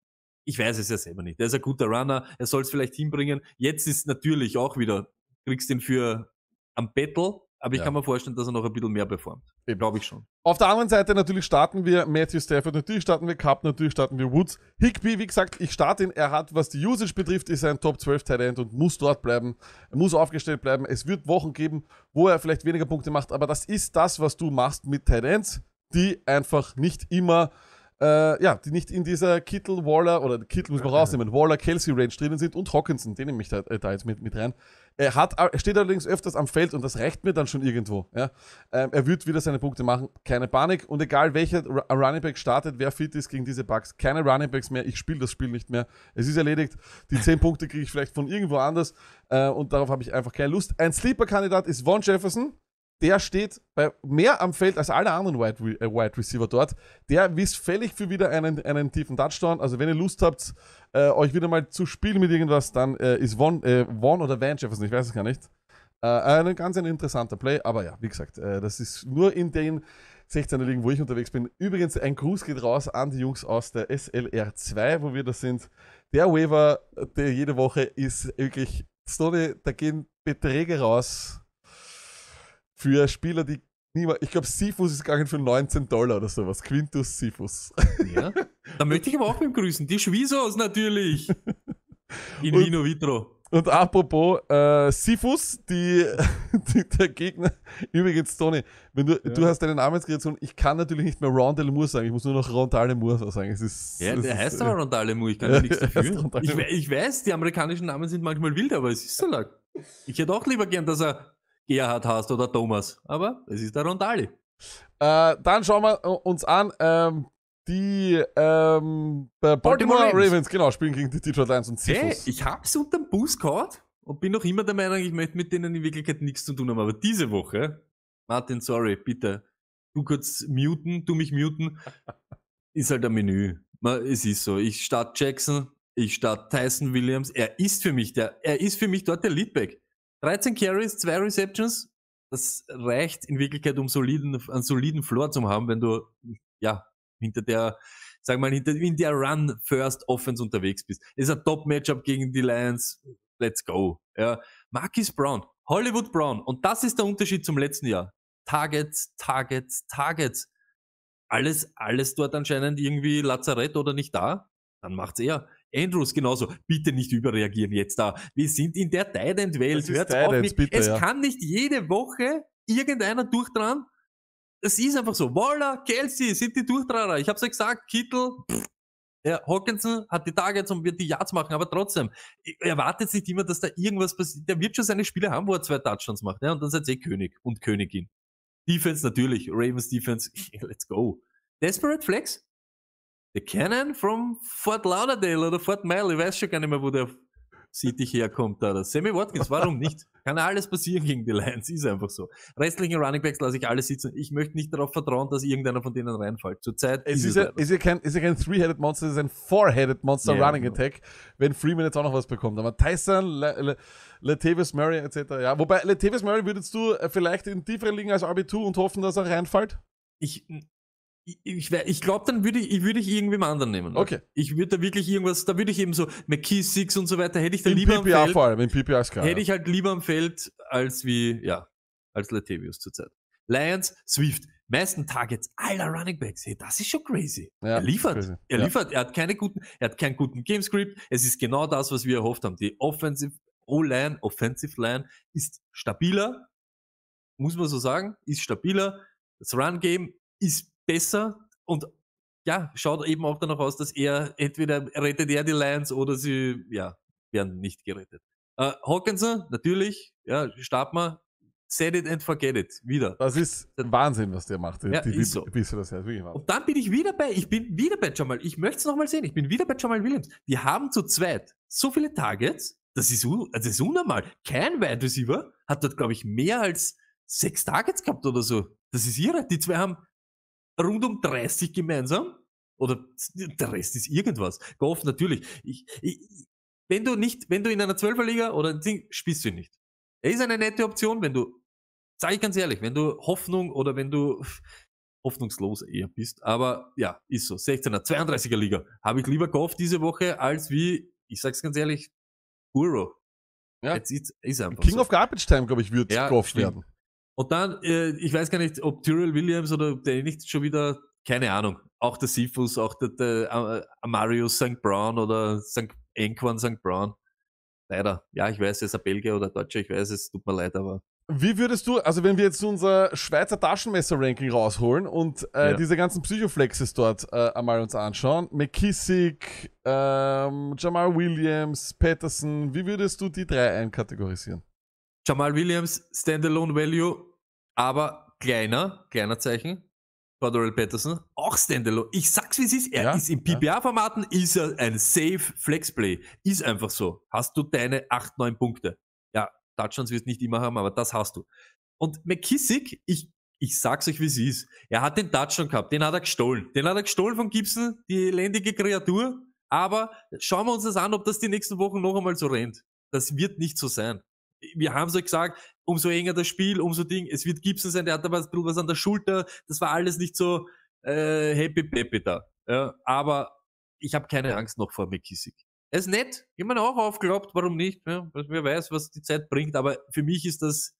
ich weiß es ja selber nicht. Er ist ein guter Runner, er soll es vielleicht hinbringen. Jetzt ist natürlich auch wieder, kriegst ihn für am Battle aber ich ja. kann mir vorstellen, dass er noch ein bisschen mehr performt. Glaube ich schon. Auf der anderen Seite natürlich starten wir Matthew Stafford, natürlich starten wir Cup, natürlich starten wir Woods. Higby, wie gesagt, ich starte ihn. Er hat, was die Usage betrifft, ist ein Top 12 Talent und muss dort bleiben, er muss aufgestellt bleiben. Es wird Wochen geben, wo er vielleicht weniger Punkte macht, aber das ist das, was du machst mit Talents, die einfach nicht immer äh, ja, die nicht in dieser Kittel, Waller, oder Kittel muss man rausnehmen, Waller, Kelsey Range drinnen sind und Hawkinson, den nehme ich da, äh, da jetzt mit, mit rein. Er hat, steht allerdings öfters am Feld und das reicht mir dann schon irgendwo. Ja. Ähm, er wird wieder seine Punkte machen, keine Panik. Und egal welcher Running Back startet, wer fit ist gegen diese Bugs, keine Running Backs mehr. Ich spiele das Spiel nicht mehr. Es ist erledigt. Die 10 Punkte kriege ich vielleicht von irgendwo anders äh, und darauf habe ich einfach keine Lust. Ein Sleeper-Kandidat ist Von Jefferson der steht bei, mehr am Feld als alle anderen Wide, Re äh, Wide Receiver dort. Der wisst fällig für wieder einen, einen tiefen Touchdown. Also wenn ihr Lust habt, äh, euch wieder mal zu spielen mit irgendwas, dann äh, ist Von, äh, Von oder Van Jefferson, ich weiß es gar nicht. Äh, ein ganz ein interessanter Play, aber ja, wie gesagt, äh, das ist nur in den 16er Ligen, wo ich unterwegs bin. Übrigens, ein Gruß geht raus an die Jungs aus der SLR2, wo wir da sind. Der Waiver, der jede Woche ist wirklich, Stoney, da gehen Beträge raus für Spieler, die niemand. Ich glaube, Sifus ist gegangen für 19 Dollar oder sowas. Quintus Sifus. Ja. da möchte ich aber auch begrüßen. Die Schwisos natürlich. In und, Vino Vitro. Und apropos äh, Sifus, die, die, der Gegner. Übrigens, Tony, wenn du, ja. du hast deine Namenskreation, ich kann natürlich nicht mehr Rondale Moore sagen, ich muss nur noch Rondale Moore sagen. Es ist, ja, es der ist, heißt äh, aber äh, Rondale Moore, ich kann ja, ja nichts dafür. Ich, ich, weiß, die amerikanischen Namen sind manchmal wild, aber es ist so lang. Ich hätte auch lieber gern, dass er Gerhard hast oder Thomas. Aber es ist der Rondali. Äh, dann schauen wir uns an, ähm, die ähm, Baltimore, Baltimore Ravens. Ravens, genau, spielen gegen die Detroit Lions und Seahawks. Hey, ich unter dem Bus gehabt und bin noch immer der Meinung, ich möchte mit denen in Wirklichkeit nichts zu tun haben. Aber diese Woche, Martin, sorry, bitte, du kurz muten, du mich muten, ist halt ein Menü. Es ist so, ich starte Jackson, ich starte Tyson Williams, er ist für mich der, er ist für mich dort der Leadback. 13 Carries, 2 Receptions, das reicht in Wirklichkeit, um soliden, einen soliden Floor zu haben, wenn du, ja, hinter der, sag mal, hinter, in der Run-First-Offense unterwegs bist. ist ein Top-Matchup gegen die Lions. Let's go. Ja. Marcus Brown, Hollywood Brown. Und das ist der Unterschied zum letzten Jahr. Targets, Targets, Targets. Alles, alles dort anscheinend irgendwie Lazarett oder nicht da. Dann macht's eher. Andrews genauso. Bitte nicht überreagieren jetzt da. Wir sind in der Tident-Welt. Hört auf mich. Bitte, es ja. kann nicht jede Woche irgendeiner durchdran. Das ist einfach so. Waller, Kelsey sind die Durchtrainer. Ich hab's ja gesagt. Kittel, pff, ja, Hawkinson hat die Targets und wird die Yards machen, aber trotzdem, erwartet nicht immer, dass da irgendwas passiert. Der wird schon seine Spiele haben, wo er zwei Touchdowns macht, ja, und dann seid ihr eh König und Königin. Defense natürlich, Ravens Defense, let's go. Desperate Flex? The Cannon from Fort Lauderdale oder Fort Mile, ich weiß schon gar nicht mehr, wo der City herkommt. Oder. Sammy Watkins, warum nicht? Kann alles passieren gegen die Lions, ist einfach so. Restlichen Running Backs lasse ich alle sitzen. Ich möchte nicht darauf vertrauen, dass irgendeiner von denen reinfällt. Zurzeit es ist, es ja, ist ja kein, kein Three-Headed Monster, es ist ein Four-Headed Monster yeah, Running genau. Attack, wenn Freeman jetzt auch noch was bekommt. Aber Tyson, Latavius Murray etc. Ja, wobei Latavius Murray würdest du äh, vielleicht in tieferen liegen als RB2 und hoffen, dass er reinfällt? Ich, ich, ich glaube, dann würde ich, würde ich irgendwem anderen nehmen. Okay. Ich würde da wirklich irgendwas, da würde ich eben so McKee Six und so weiter, hätte ich dann Im lieber PPA am Feld. Vor allem, in PPA ist klar, hätte ich halt lieber am Feld als wie, ja, als Latavius zurzeit. Lions, Swift, meisten Targets aller Running Backs. Hey, das ist schon crazy. Ja, er liefert. Crazy. Er liefert. Er hat keine guten, er hat keinen guten Gamescript. Es ist genau das, was wir erhofft haben. Die Offensive O-Line, Offensive Line ist stabiler. Muss man so sagen, ist stabiler. Das Run Game ist besser und ja, schaut eben auch danach aus, dass er entweder rettet er die Lions oder sie, ja, werden nicht gerettet. Äh, Hawkinson, natürlich, ja, starten Stabmann, set it and forget it, wieder. Das ist ein Wahnsinn, was der macht. Ja, die, ist so. das Und dann bin ich wieder bei, ich bin wieder bei Jamal, ich möchte es nochmal sehen, ich bin wieder bei Jamal Williams. Die haben zu zweit so viele Targets, das ist, das ist unnormal. Kein Wide Receiver hat dort, glaube ich, mehr als sechs Targets gehabt oder so. Das ist irre. Die zwei haben rund um 30 gemeinsam. Oder der Rest ist irgendwas. Goff, natürlich. Ich, ich, wenn du nicht, wenn du in einer Zwölferliga oder ein Ding, spielst du ihn nicht. Er ist eine nette Option, wenn du, sag ich ganz ehrlich, wenn du Hoffnung oder wenn du hoffnungslos eher bist. Aber ja, ist so. 16er, 32er Liga. Habe ich lieber Goff diese Woche als wie, ich sag's ganz ehrlich, Uro. Ja. Jetzt ist, ist einfach King so. of Garbage Time, glaube ich, wird ja, Golf stimmt. werden. Und dann, äh, ich weiß gar nicht, ob Tyrell Williams oder der eh nicht schon wieder, keine Ahnung, auch der Sifus, auch der, der Amarius äh, St. Brown oder St. Enquan St. Brown. Leider. Ja, ich weiß, er ist ein Belgier oder Deutscher, ich weiß es, tut mir leid, aber. Wie würdest du, also wenn wir jetzt unser Schweizer Taschenmesser-Ranking rausholen und äh, ja. diese ganzen Psychoflexes dort äh, einmal uns anschauen, McKissick, ähm, Jamal Williams, Patterson, wie würdest du die drei einkategorisieren? Jamal Williams, Standalone Value, aber kleiner, kleiner Zeichen, Cordell Patterson, auch Standalone. Ich sag's wie es ist, er ja, ist in PPA-Formaten, ist er ein safe Flexplay. Ist einfach so. Hast du deine 8, 9 Punkte. Ja, Touchdowns wirst du nicht immer haben, aber das hast du. Und McKissick, ich, ich sag's euch wie es ist, er hat den Touchdown gehabt, den hat er gestohlen. Den hat er gestohlen von Gibson, die elendige Kreatur. Aber schauen wir uns das an, ob das die nächsten Wochen noch einmal so rennt. Das wird nicht so sein wir haben es euch halt gesagt, umso enger das Spiel, umso Ding, es wird Gibson sein, der hat aber was, was an der Schulter, das war alles nicht so äh, happy peppy da. Ja, aber ich habe keine Angst noch vor McKissick. Er ist nett, immer meine auch aufgelaubt, warum nicht? Ja, wer weiß, was die Zeit bringt, aber für mich ist das,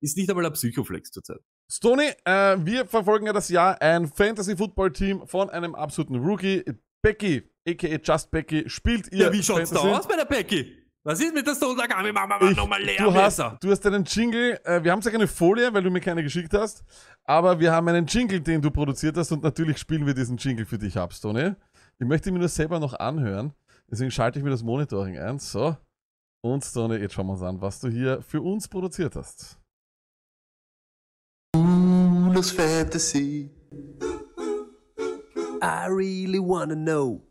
ist nicht einmal ein Psychoflex zurzeit. Stoney, äh, wir verfolgen ja das Jahr ein Fantasy-Football-Team von einem absoluten Rookie. Becky, aka Just Becky, spielt ihr. Ja, wie schaut's Fantasy? da aus bei der Becky? Was ist mit der Untergang? Machen wir nochmal leer. Du hast, du hast einen Jingle. Äh, wir haben zwar keine Folie, weil du mir keine geschickt hast, aber wir haben einen Jingle, den du produziert hast und natürlich spielen wir diesen Jingle für dich ab, Stone. Ich möchte mir nur selber noch anhören, deswegen schalte ich mir das Monitoring ein. So. Und Stone, jetzt schauen wir uns an, was du hier für uns produziert hast. Coolest Fantasy. I really wanna know.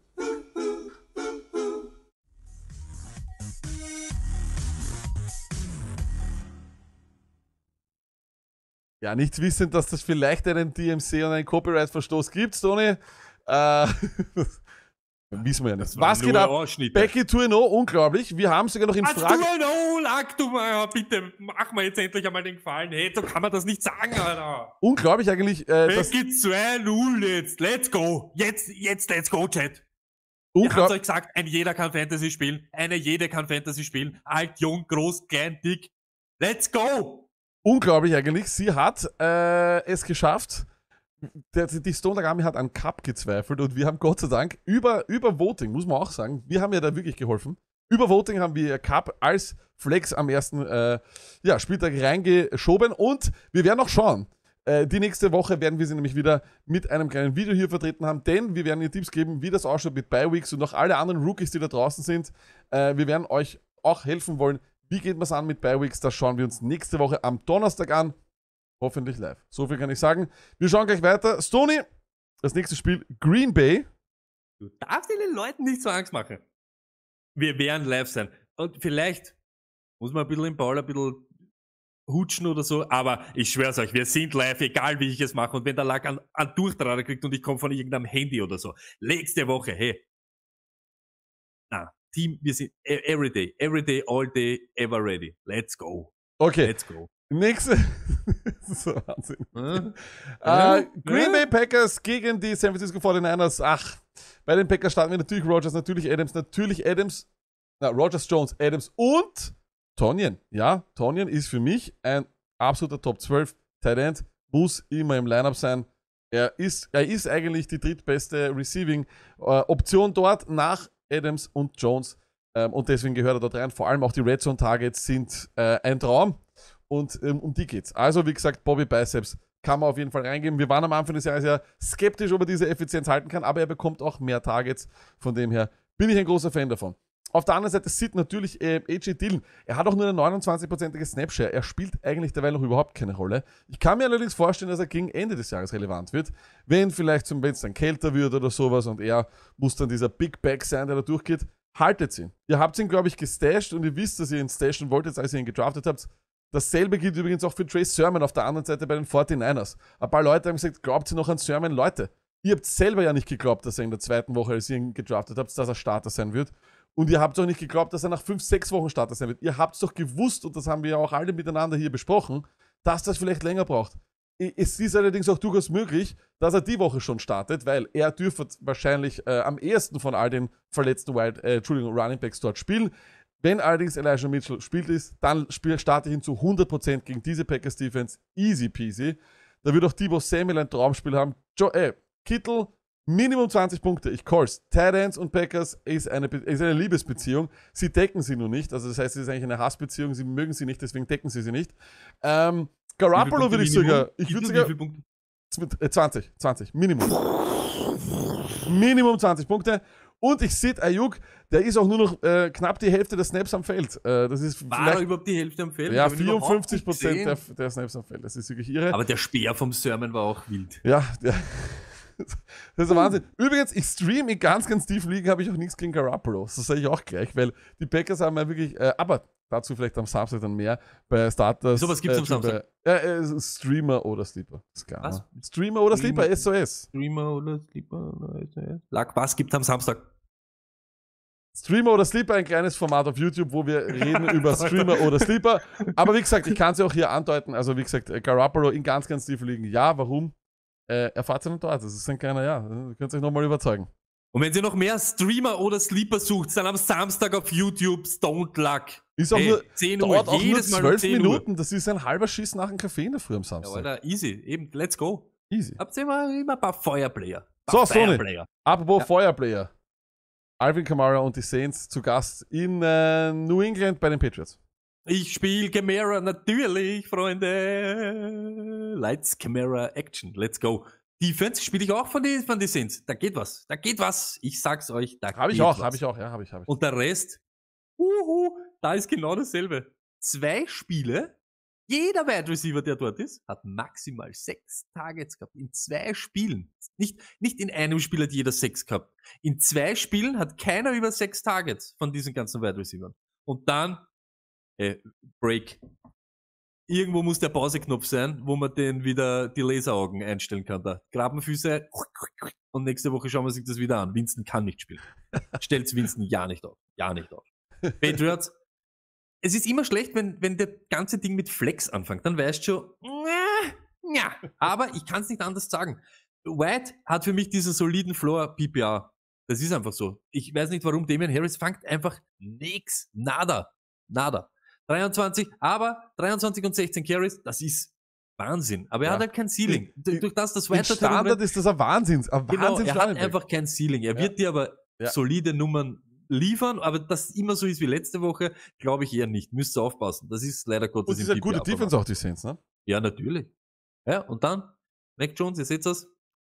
Ja, nichts wissend, dass das vielleicht einen DMC und einen Copyright-Verstoß gibt, Tony. Äh, Wissen wir ja nicht. Was geht ab? Becky Tourneau, oh, unglaublich. Wir haben sogar noch in Frage... Tourneau, lag du mal, bitte, mach mal jetzt endlich einmal den Gefallen. Hey, so kann man das nicht sagen, Alter. Unglaublich eigentlich. Äh, Becky 2-0 jetzt, let's go. Jetzt, jetzt, let's go, Chat. Ich hab's euch gesagt, ein jeder kann Fantasy spielen. Eine jede kann Fantasy spielen. Alt, jung, groß, klein, dick. Let's go unglaublich eigentlich. Sie hat äh, es geschafft. Der, die Stone Army hat an Cup gezweifelt und wir haben Gott sei Dank über, über Voting, muss man auch sagen, wir haben ja da wirklich geholfen. Über Voting haben wir Cup als Flex am ersten äh, ja, Spieltag reingeschoben und wir werden auch schauen. Äh, die nächste Woche werden wir sie nämlich wieder mit einem kleinen Video hier vertreten haben, denn wir werden ihr Tipps geben, wie das ausschaut mit Bi-Weeks und auch alle anderen Rookies, die da draußen sind. Äh, wir werden euch auch helfen wollen, wie geht man es an mit Bi-Weeks? Das schauen wir uns nächste Woche am Donnerstag an. Hoffentlich live. So viel kann ich sagen. Wir schauen gleich weiter. Stony, das nächste Spiel Green Bay. Du darfst den Leuten nicht so Angst machen. Wir werden live sein. Und vielleicht muss man ein bisschen im Ball ein bisschen hutschen oder so, aber ich schwör's euch, wir sind live, egal wie ich es mache. Und wenn der Lack an, an Durchtrader kriegt und ich komme von irgendeinem Handy oder so, nächste Woche, hey. Na, Team, wir sind e, every day, every day, all day, ever ready. Let's go. Okay. Let's go. Nächste. das ist so Wahnsinn. Hm? Äh, hm? Green Bay Packers gegen die San Francisco 49ers. Ach, bei den Packers starten wir natürlich Rogers, natürlich Adams, natürlich Adams, na, Rogers, Jones, Adams und Tonyan. Ja, Tonyan ist für mich ein absoluter Top 12 Talent, muss immer im Lineup sein. Er ist, er ist eigentlich die drittbeste Receiving äh, Option dort nach Adams und Jones. Ähm, und deswegen gehört er dort rein. Vor allem auch die Red Zone Targets sind äh, ein Traum. Und ähm, um die geht's. Also, wie gesagt, Bobby Biceps kann man auf jeden Fall reingeben. Wir waren am Anfang des Jahres ja skeptisch, ob er diese Effizienz halten kann, aber er bekommt auch mehr Targets. Von dem her bin ich ein großer Fan davon. Auf der anderen Seite sieht natürlich äh, AJ Dillon. Er hat auch nur eine 29%ige Snapshare. Er spielt eigentlich derweil noch überhaupt keine Rolle. Ich kann mir allerdings vorstellen, dass er gegen Ende des Jahres relevant wird, wenn vielleicht zum Beispiel dann kälter wird oder sowas und er muss dann dieser Big Bag sein, der da durchgeht. Haltet ihn. Ihr habt ihn, glaube ich, gestasht und ihr wisst, dass ihr ihn stashen wolltet, als ihr ihn gedraftet habt. Dasselbe gilt übrigens auch für Trace Sermon auf der anderen Seite bei den 49ers. Ein paar Leute haben gesagt, glaubt ihr noch an Sermon? Leute, ihr habt selber ja nicht geglaubt, dass er in der zweiten Woche, als ihr ihn gedraftet habt, dass er Starter sein wird. Und ihr habt doch nicht geglaubt, dass er nach fünf, sechs Wochen Starter sein wird. Ihr habt es doch gewusst, und das haben wir ja auch alle miteinander hier besprochen, dass das vielleicht länger braucht. Es ist allerdings auch durchaus möglich, dass er die Woche schon startet, weil er dürfte wahrscheinlich äh, am ersten von all den verletzten Wild, äh, Entschuldigung, Running Backs dort spielen. Wenn allerdings Elijah Mitchell spielt ist, dann starte ich ihn zu 100% gegen diese Packers Defense easy peasy. Da wird auch Debo Samuel ein Traumspiel haben. Jo äh, Kittel, Minimum 20 Punkte. Ich call's. Titans und Packers ist eine, ist eine Liebesbeziehung. Sie decken sie nur nicht. Also das heißt, es ist eigentlich eine Hassbeziehung. Sie mögen sie nicht, deswegen decken sie sie nicht. Ähm, Garoppolo würde ich sogar... Ich würde sogar... 20, 20, äh, Minimum. Minimum 20 Punkte. Und ich sehe Ayuk, der ist auch nur noch äh, knapp die Hälfte der Snaps am Feld. Äh, das ist War er überhaupt die Hälfte am Feld? Ja, 54 der, der, Snaps am Feld. Das ist wirklich irre. Aber der Speer vom Sermon war auch wild. Ja, der, Das ist Wahnsinn. Übrigens, ich streame in ganz, ganz tief liegen, habe ich auch nichts gegen Garoppolo. Das sage ich auch gleich, weil die Packers haben ja wirklich, äh, aber dazu vielleicht am Samstag dann mehr bei Starters. So was gibt's äh, am Samstag? Äh, äh, Streamer oder Sleeper. Was? Ne? Streamer oder Streamer, Sleeper, SOS. Streamer oder Sleeper oder SOS. Lack, was gibt es am Samstag? Streamer oder Sleeper, ein kleines Format auf YouTube, wo wir reden über Streamer oder Sleeper. Aber wie gesagt, ich kann es ja auch hier andeuten. Also wie gesagt, äh, Garoppolo in ganz, ganz tief liegen. Ja, warum? äh, erfahrt ihr Oasis. Also, es sind keine, ja, ihr könnt euch nochmal überzeugen. Und wenn ihr noch mehr Streamer oder Sleeper sucht, dann am Samstag auf YouTube Stoned Luck. Ist auch Ey, nur, 10 dauert Uhr, auch jedes nur 12 Mal um Minuten. Uhr. Das ist ein halber Schiss nach dem Kaffee in der Früh am Samstag. Ja, Alter, easy. Eben, let's go. Easy. Habt ihr immer, immer ein paar Feuerplayer. so, Feuerplayer. Sony, apropos ja. Feuerplayer. Alvin Kamara und die Saints zu Gast in äh, New England bei den Patriots. Ich spiele Chimera, natürlich, Freunde. Lights, Chimera, Action. Let's go. Defense spiele ich auch von den, von den Sins. Da geht was. Da geht was. Ich sag's euch. Da hab ich auch, was. hab ich auch, ja, hab ich, hab ich. Und der Rest, uhu, da ist genau dasselbe. Zwei Spiele. Jeder Wide Receiver, der dort ist, hat maximal sechs Targets gehabt. In zwei Spielen. Nicht, nicht in einem Spiel hat jeder sechs gehabt. In zwei Spielen hat keiner über sechs Targets von diesen ganzen Wide Receivern. Und dann äh, Break. Irgendwo muss der Pauseknopf sein, wo man den wieder die Laseraugen einstellen kann. Da. Grabenfüße und nächste Woche schauen wir sich das wieder an. Winston kann nicht spielen. Stellt Winston ja nicht auf. Ja nicht auf. Patriots, es ist immer schlecht, wenn, wenn das ganze Ding mit Flex anfängt. Dann weißt du schon, äh, ja. Aber ich kann es nicht anders sagen. White hat für mich diesen soliden Floor PPA. Das ist einfach so. Ich weiß nicht, warum Damian Harris fängt einfach nix. Nada. Nada. 23, aber 23 und 16 Carries, das ist Wahnsinn. Aber er ja. hat halt kein Ceiling. Ich, Durch das, das weiter Standard ist das ein Wahnsinn. ein genau, Er hat einfach kein Ceiling. Er ja. wird dir aber ja. solide Nummern liefern, aber dass es immer so ist wie letzte Woche, glaube ich eher nicht. Müsst ihr aufpassen. Das ist leider Gottes. Und das ist eine gute Abfall. Defense auch, die Saints, ne? Ja, natürlich. Ja, und dann, Mac Jones, ihr seht das.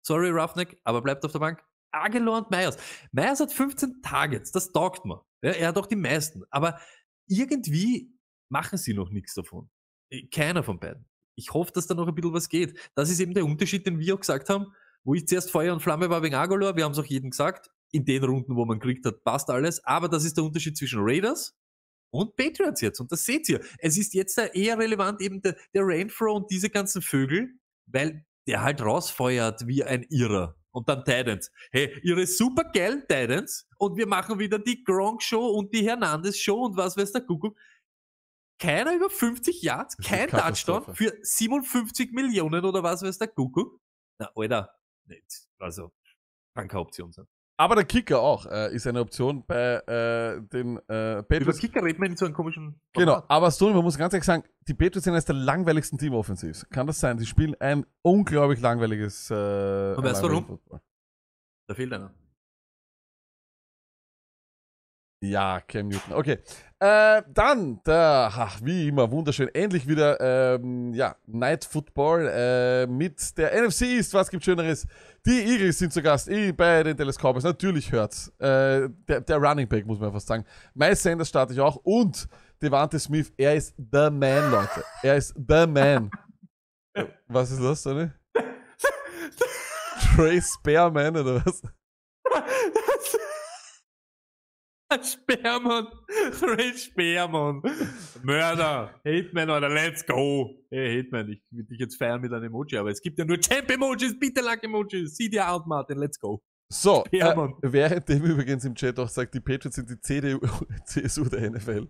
Sorry, Roughneck, aber bleibt auf der Bank. Agelor und Myers. Myers hat 15 Targets, das taugt mir. Ja, er hat auch die meisten. Aber irgendwie machen sie noch nichts davon. Äh, keiner von beiden. Ich hoffe, dass da noch ein bisschen was geht. Das ist eben der Unterschied, den wir auch gesagt haben, wo ich zuerst Feuer und Flamme war wegen Agolor, wir haben es auch jedem gesagt, in den Runden, wo man gekriegt hat, passt alles. Aber das ist der Unterschied zwischen Raiders und Patriots jetzt. Und das seht ihr. Es ist jetzt eher relevant eben der, der Renfro und diese ganzen Vögel, weil der halt rausfeuert wie ein Irrer. Und dann Titans. Hey, ihre supergeilen Titans und wir machen wieder die Gronk-Show und die Hernandez-Show und was weiß der Kuckuck keiner über 50 Yards, kein Touchdown für 57 Millionen oder was weiß der Kuckuck. Na, Alter, nicht. Also, kann keine Option sein. Aber der Kicker auch äh, ist eine Option bei äh, den äh, Patriots. Über Kicker reden wir in so einem komischen. Genau, Format. Genau, aber Stoney, man muss ganz ehrlich sagen, die Patriots sind eines der langweiligsten Team offensiv. Kann das sein? Die spielen ein unglaublich langweiliges. Äh, Und weißt du warum? Football. Da fehlt einer. Ja, Cam Newton. Okay. Äh, dann, der, ach, wie immer, wunderschön. Endlich wieder, ähm, ja, Night Football äh, mit der NFC East. Was gibt Schöneres? Die Eagles sind zu Gast eh, bei den Dallas Cowboys. Natürlich hört's. Äh, der, der Running Back, muss man fast sagen. Miles Sanders starte ich auch. Und Devante Smith, er ist the man, Leute. Er ist the man. was ist das, Sonny? Trey Spearman oder was? Speermann. Ray Speermann. Mörder. Hitman, oder let's go. Hey, Hitman, ich will dich jetzt feiern mit einem Emoji, aber es gibt ja nur Champ-Emojis, bitte Luck-Emojis. Sieh dir out, Martin, let's go. So, äh, währenddem übrigens im Chat auch sagt, die Patriots sind die CDU, CSU der NFL.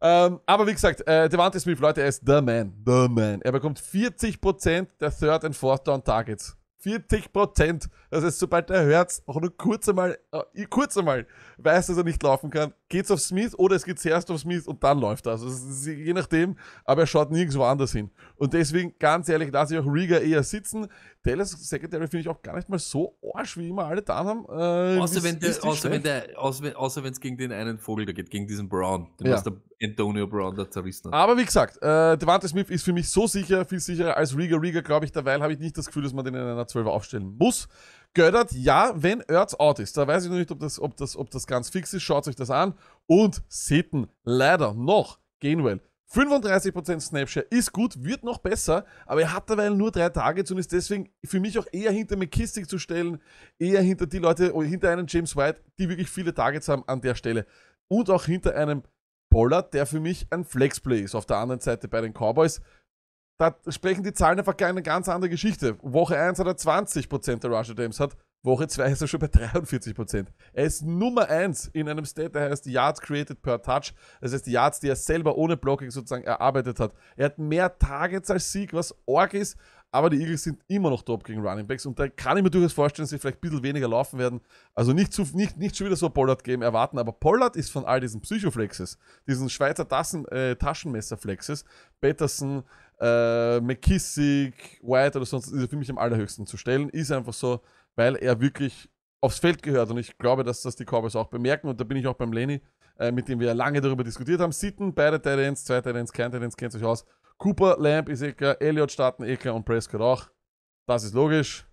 ähm, aber wie gesagt, äh, Devante Smith, Leute, er ist the man, the man. Er bekommt 40% der Third and Fourth Down Targets. 40 Prozent. Das also heißt, sobald er hört, auch nur kurz einmal, äh, kurz einmal weiß, dass er nicht laufen kann, geht's auf Smith oder es geht zuerst auf Smith und dann läuft er. Also je nachdem, aber er schaut nirgendwo anders hin. Und deswegen, ganz ehrlich, lasse ich auch Riga eher sitzen. Dallas Secretary finde ich auch gar nicht mal so arsch, wie immer alle da haben. Äh, außer wenn es außer außer, außer gegen den einen Vogel da geht, gegen diesen Brown, den ja. der Antonio Brown da zerrissen hat. Aber wie gesagt, äh, Devante Smith ist für mich so sicher, viel sicherer als Riga. Riga, glaube ich, derweil habe ich nicht das Gefühl, dass man den in einer 12 aufstellen muss. Göttert, ja, wenn Erz out ist. Da weiß ich noch nicht, ob das, ob, das, ob das ganz fix ist. Schaut euch das an. Und Sitten, leider noch Gainwell. 35% Snapshare ist gut, wird noch besser, aber er hat dabei nur drei Targets und ist deswegen für mich auch eher hinter McKissick zu stellen, eher hinter die Leute, hinter einem James White, die wirklich viele Targets haben an der Stelle. Und auch hinter einem Pollard, der für mich ein Flexplay ist. Auf der anderen Seite bei den Cowboys da sprechen die Zahlen einfach eine ganz andere Geschichte. Woche 1 hat er 20% der Rush Attempts, hat Woche 2 ist er schon bei 43%. Er ist Nummer 1 in einem State, der heißt Yards Created per Touch. Das heißt die Yards, die er selber ohne Blocking sozusagen erarbeitet hat. Er hat mehr Targets als Sieg, was Org ist, aber die Eagles sind immer noch top gegen Running Backs und da kann ich mir durchaus vorstellen, dass sie vielleicht ein bisschen weniger laufen werden. Also nicht, zu, nicht, nicht schon wieder so ein Pollard-Game erwarten, aber Pollard ist von all diesen Psychoflexes, diesen Schweizer Tassen, äh, Taschenmesser-Flexes, Peterson, äh, McKissick, White oder sonst ist er für mich am allerhöchsten zu stellen. Ist einfach so, weil er wirklich aufs Feld gehört und ich glaube, dass das die Cowboys auch bemerken und da bin ich auch beim Lenny, äh, mit dem wir ja lange darüber diskutiert haben. Sitten, beide Titans, zwei Titans, kein Titans, kennt sich aus. Cooper, Lamp, ist eh Elliott starten eh und Prescott auch. Das ist logisch.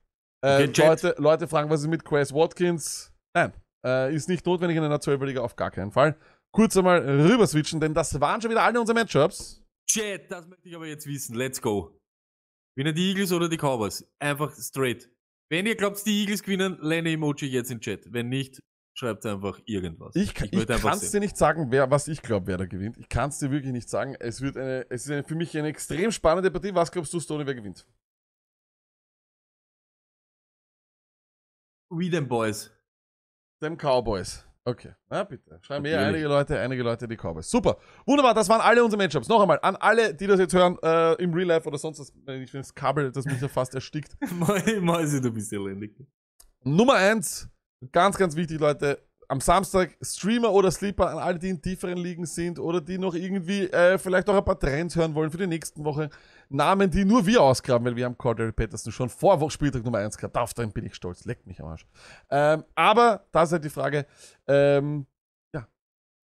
Äh, Leute, Leute fragen, was ist mit Quest Watkins? Nein, äh, ist nicht notwendig in einer 12 auf gar keinen Fall. Kurz einmal rüber switchen, denn das waren schon wieder alle unsere Matchups. Chat, das möchte ich aber jetzt wissen. Let's go. Gewinnen die Eagles oder die Cowboys? Einfach straight. Wenn ihr glaubt, die Eagles gewinnen, lerne Emoji jetzt in Chat. Wenn nicht, schreibt einfach irgendwas. Ich, ich, ich kann es dir nicht sagen, wer, was ich glaube, wer da gewinnt. Ich kann es dir wirklich nicht sagen. Es, wird eine, es ist eine, für mich eine extrem spannende Partie. Was glaubst du, Stoney, wer gewinnt? Wie den Boys. Dem Cowboys. Okay, na bitte. Schreiben mir einige Leute, einige Leute in die Cowboys. Super. Wunderbar, das waren alle unsere Matchups. Noch einmal, an alle, die das jetzt hören, äh, im Real Life oder sonst was, wenn ich das Kabel, das mich ja fast erstickt. Mäuse, du bist elendig. Nummer eins, ganz, ganz wichtig, Leute. Am Samstag Streamer oder Sleeper an alle, die in tieferen Ligen sind oder die noch irgendwie äh, vielleicht auch ein paar Trends hören wollen für die nächsten Woche. Namen, die nur wir ausgraben, weil wir haben Cordell Patterson schon vor Spieltag Nummer 1 gehabt. Auf den bin ich stolz. Leckt mich am Arsch. Ähm, aber da ist halt die Frage, ähm, ja,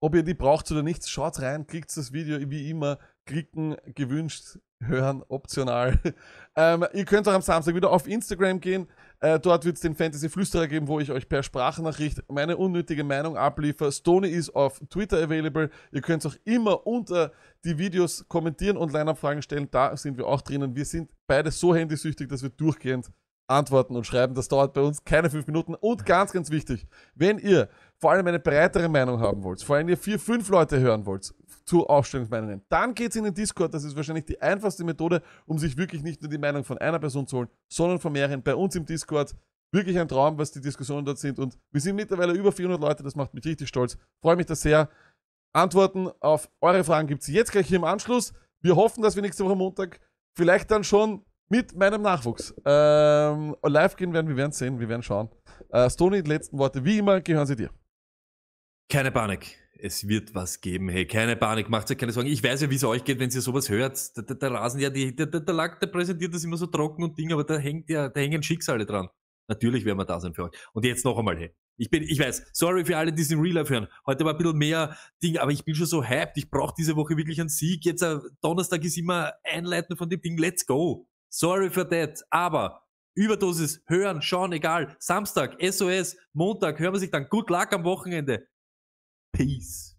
ob ihr die braucht oder nicht, schaut rein, klickt das Video wie immer, klicken, gewünscht, hören, optional. ähm, ihr könnt auch am Samstag wieder auf Instagram gehen. Äh, dort wird es den Fantasy-Flüsterer geben, wo ich euch per Sprachnachricht meine unnötige Meinung abliefere. Stony ist auf Twitter available. Ihr könnt auch immer unter die Videos kommentieren und Line-Up-Fragen stellen. Da sind wir auch drinnen. Wir sind beide so handysüchtig, dass wir durchgehend antworten und schreiben. Das dauert bei uns keine fünf Minuten. Und ganz, ganz wichtig, wenn ihr vor allem eine breitere Meinung haben wollt, vor allem ihr vier, fünf Leute hören wollt zu Aufstellungsmeinungen, dann geht's in den Discord. Das ist wahrscheinlich die einfachste Methode, um sich wirklich nicht nur die Meinung von einer Person zu holen, sondern von mehreren. Bei uns im Discord wirklich ein Traum, was die Diskussionen dort sind. Und wir sind mittlerweile über 400 Leute. Das macht mich richtig stolz. Freue mich da sehr. Antworten auf eure Fragen gibt's jetzt gleich hier im Anschluss. Wir hoffen, dass wir nächste Woche Montag vielleicht dann schon mit meinem Nachwuchs. Ähm, live gehen werden, wir werden sehen, wir werden schauen. Äh, Stony, die letzten Worte, wie immer, gehören sie dir. Keine Panik. Es wird was geben. Hey, keine Panik, macht euch keine Sorgen. Ich weiß ja, wie es euch geht, wenn ihr sowas hört. Der, da, da rasen ja die, da, da, da der präsentiert das immer so trocken und Ding, aber da hängt ja, da hängen Schicksale dran. Natürlich werden wir da sein für euch. Und jetzt noch einmal, hey. Ich bin, ich weiß, sorry für alle, die es in Real Life hören. Heute war ein bisschen mehr Ding, aber ich bin schon so hyped. Ich brauche diese Woche wirklich einen Sieg. Jetzt, äh, Donnerstag ist immer einleiten von dem Ding. Let's go. Sorry for that. Aber Überdosis, hören, schauen, egal. Samstag, SOS, Montag, hören wir sich dann. Good luck am Wochenende. Peace.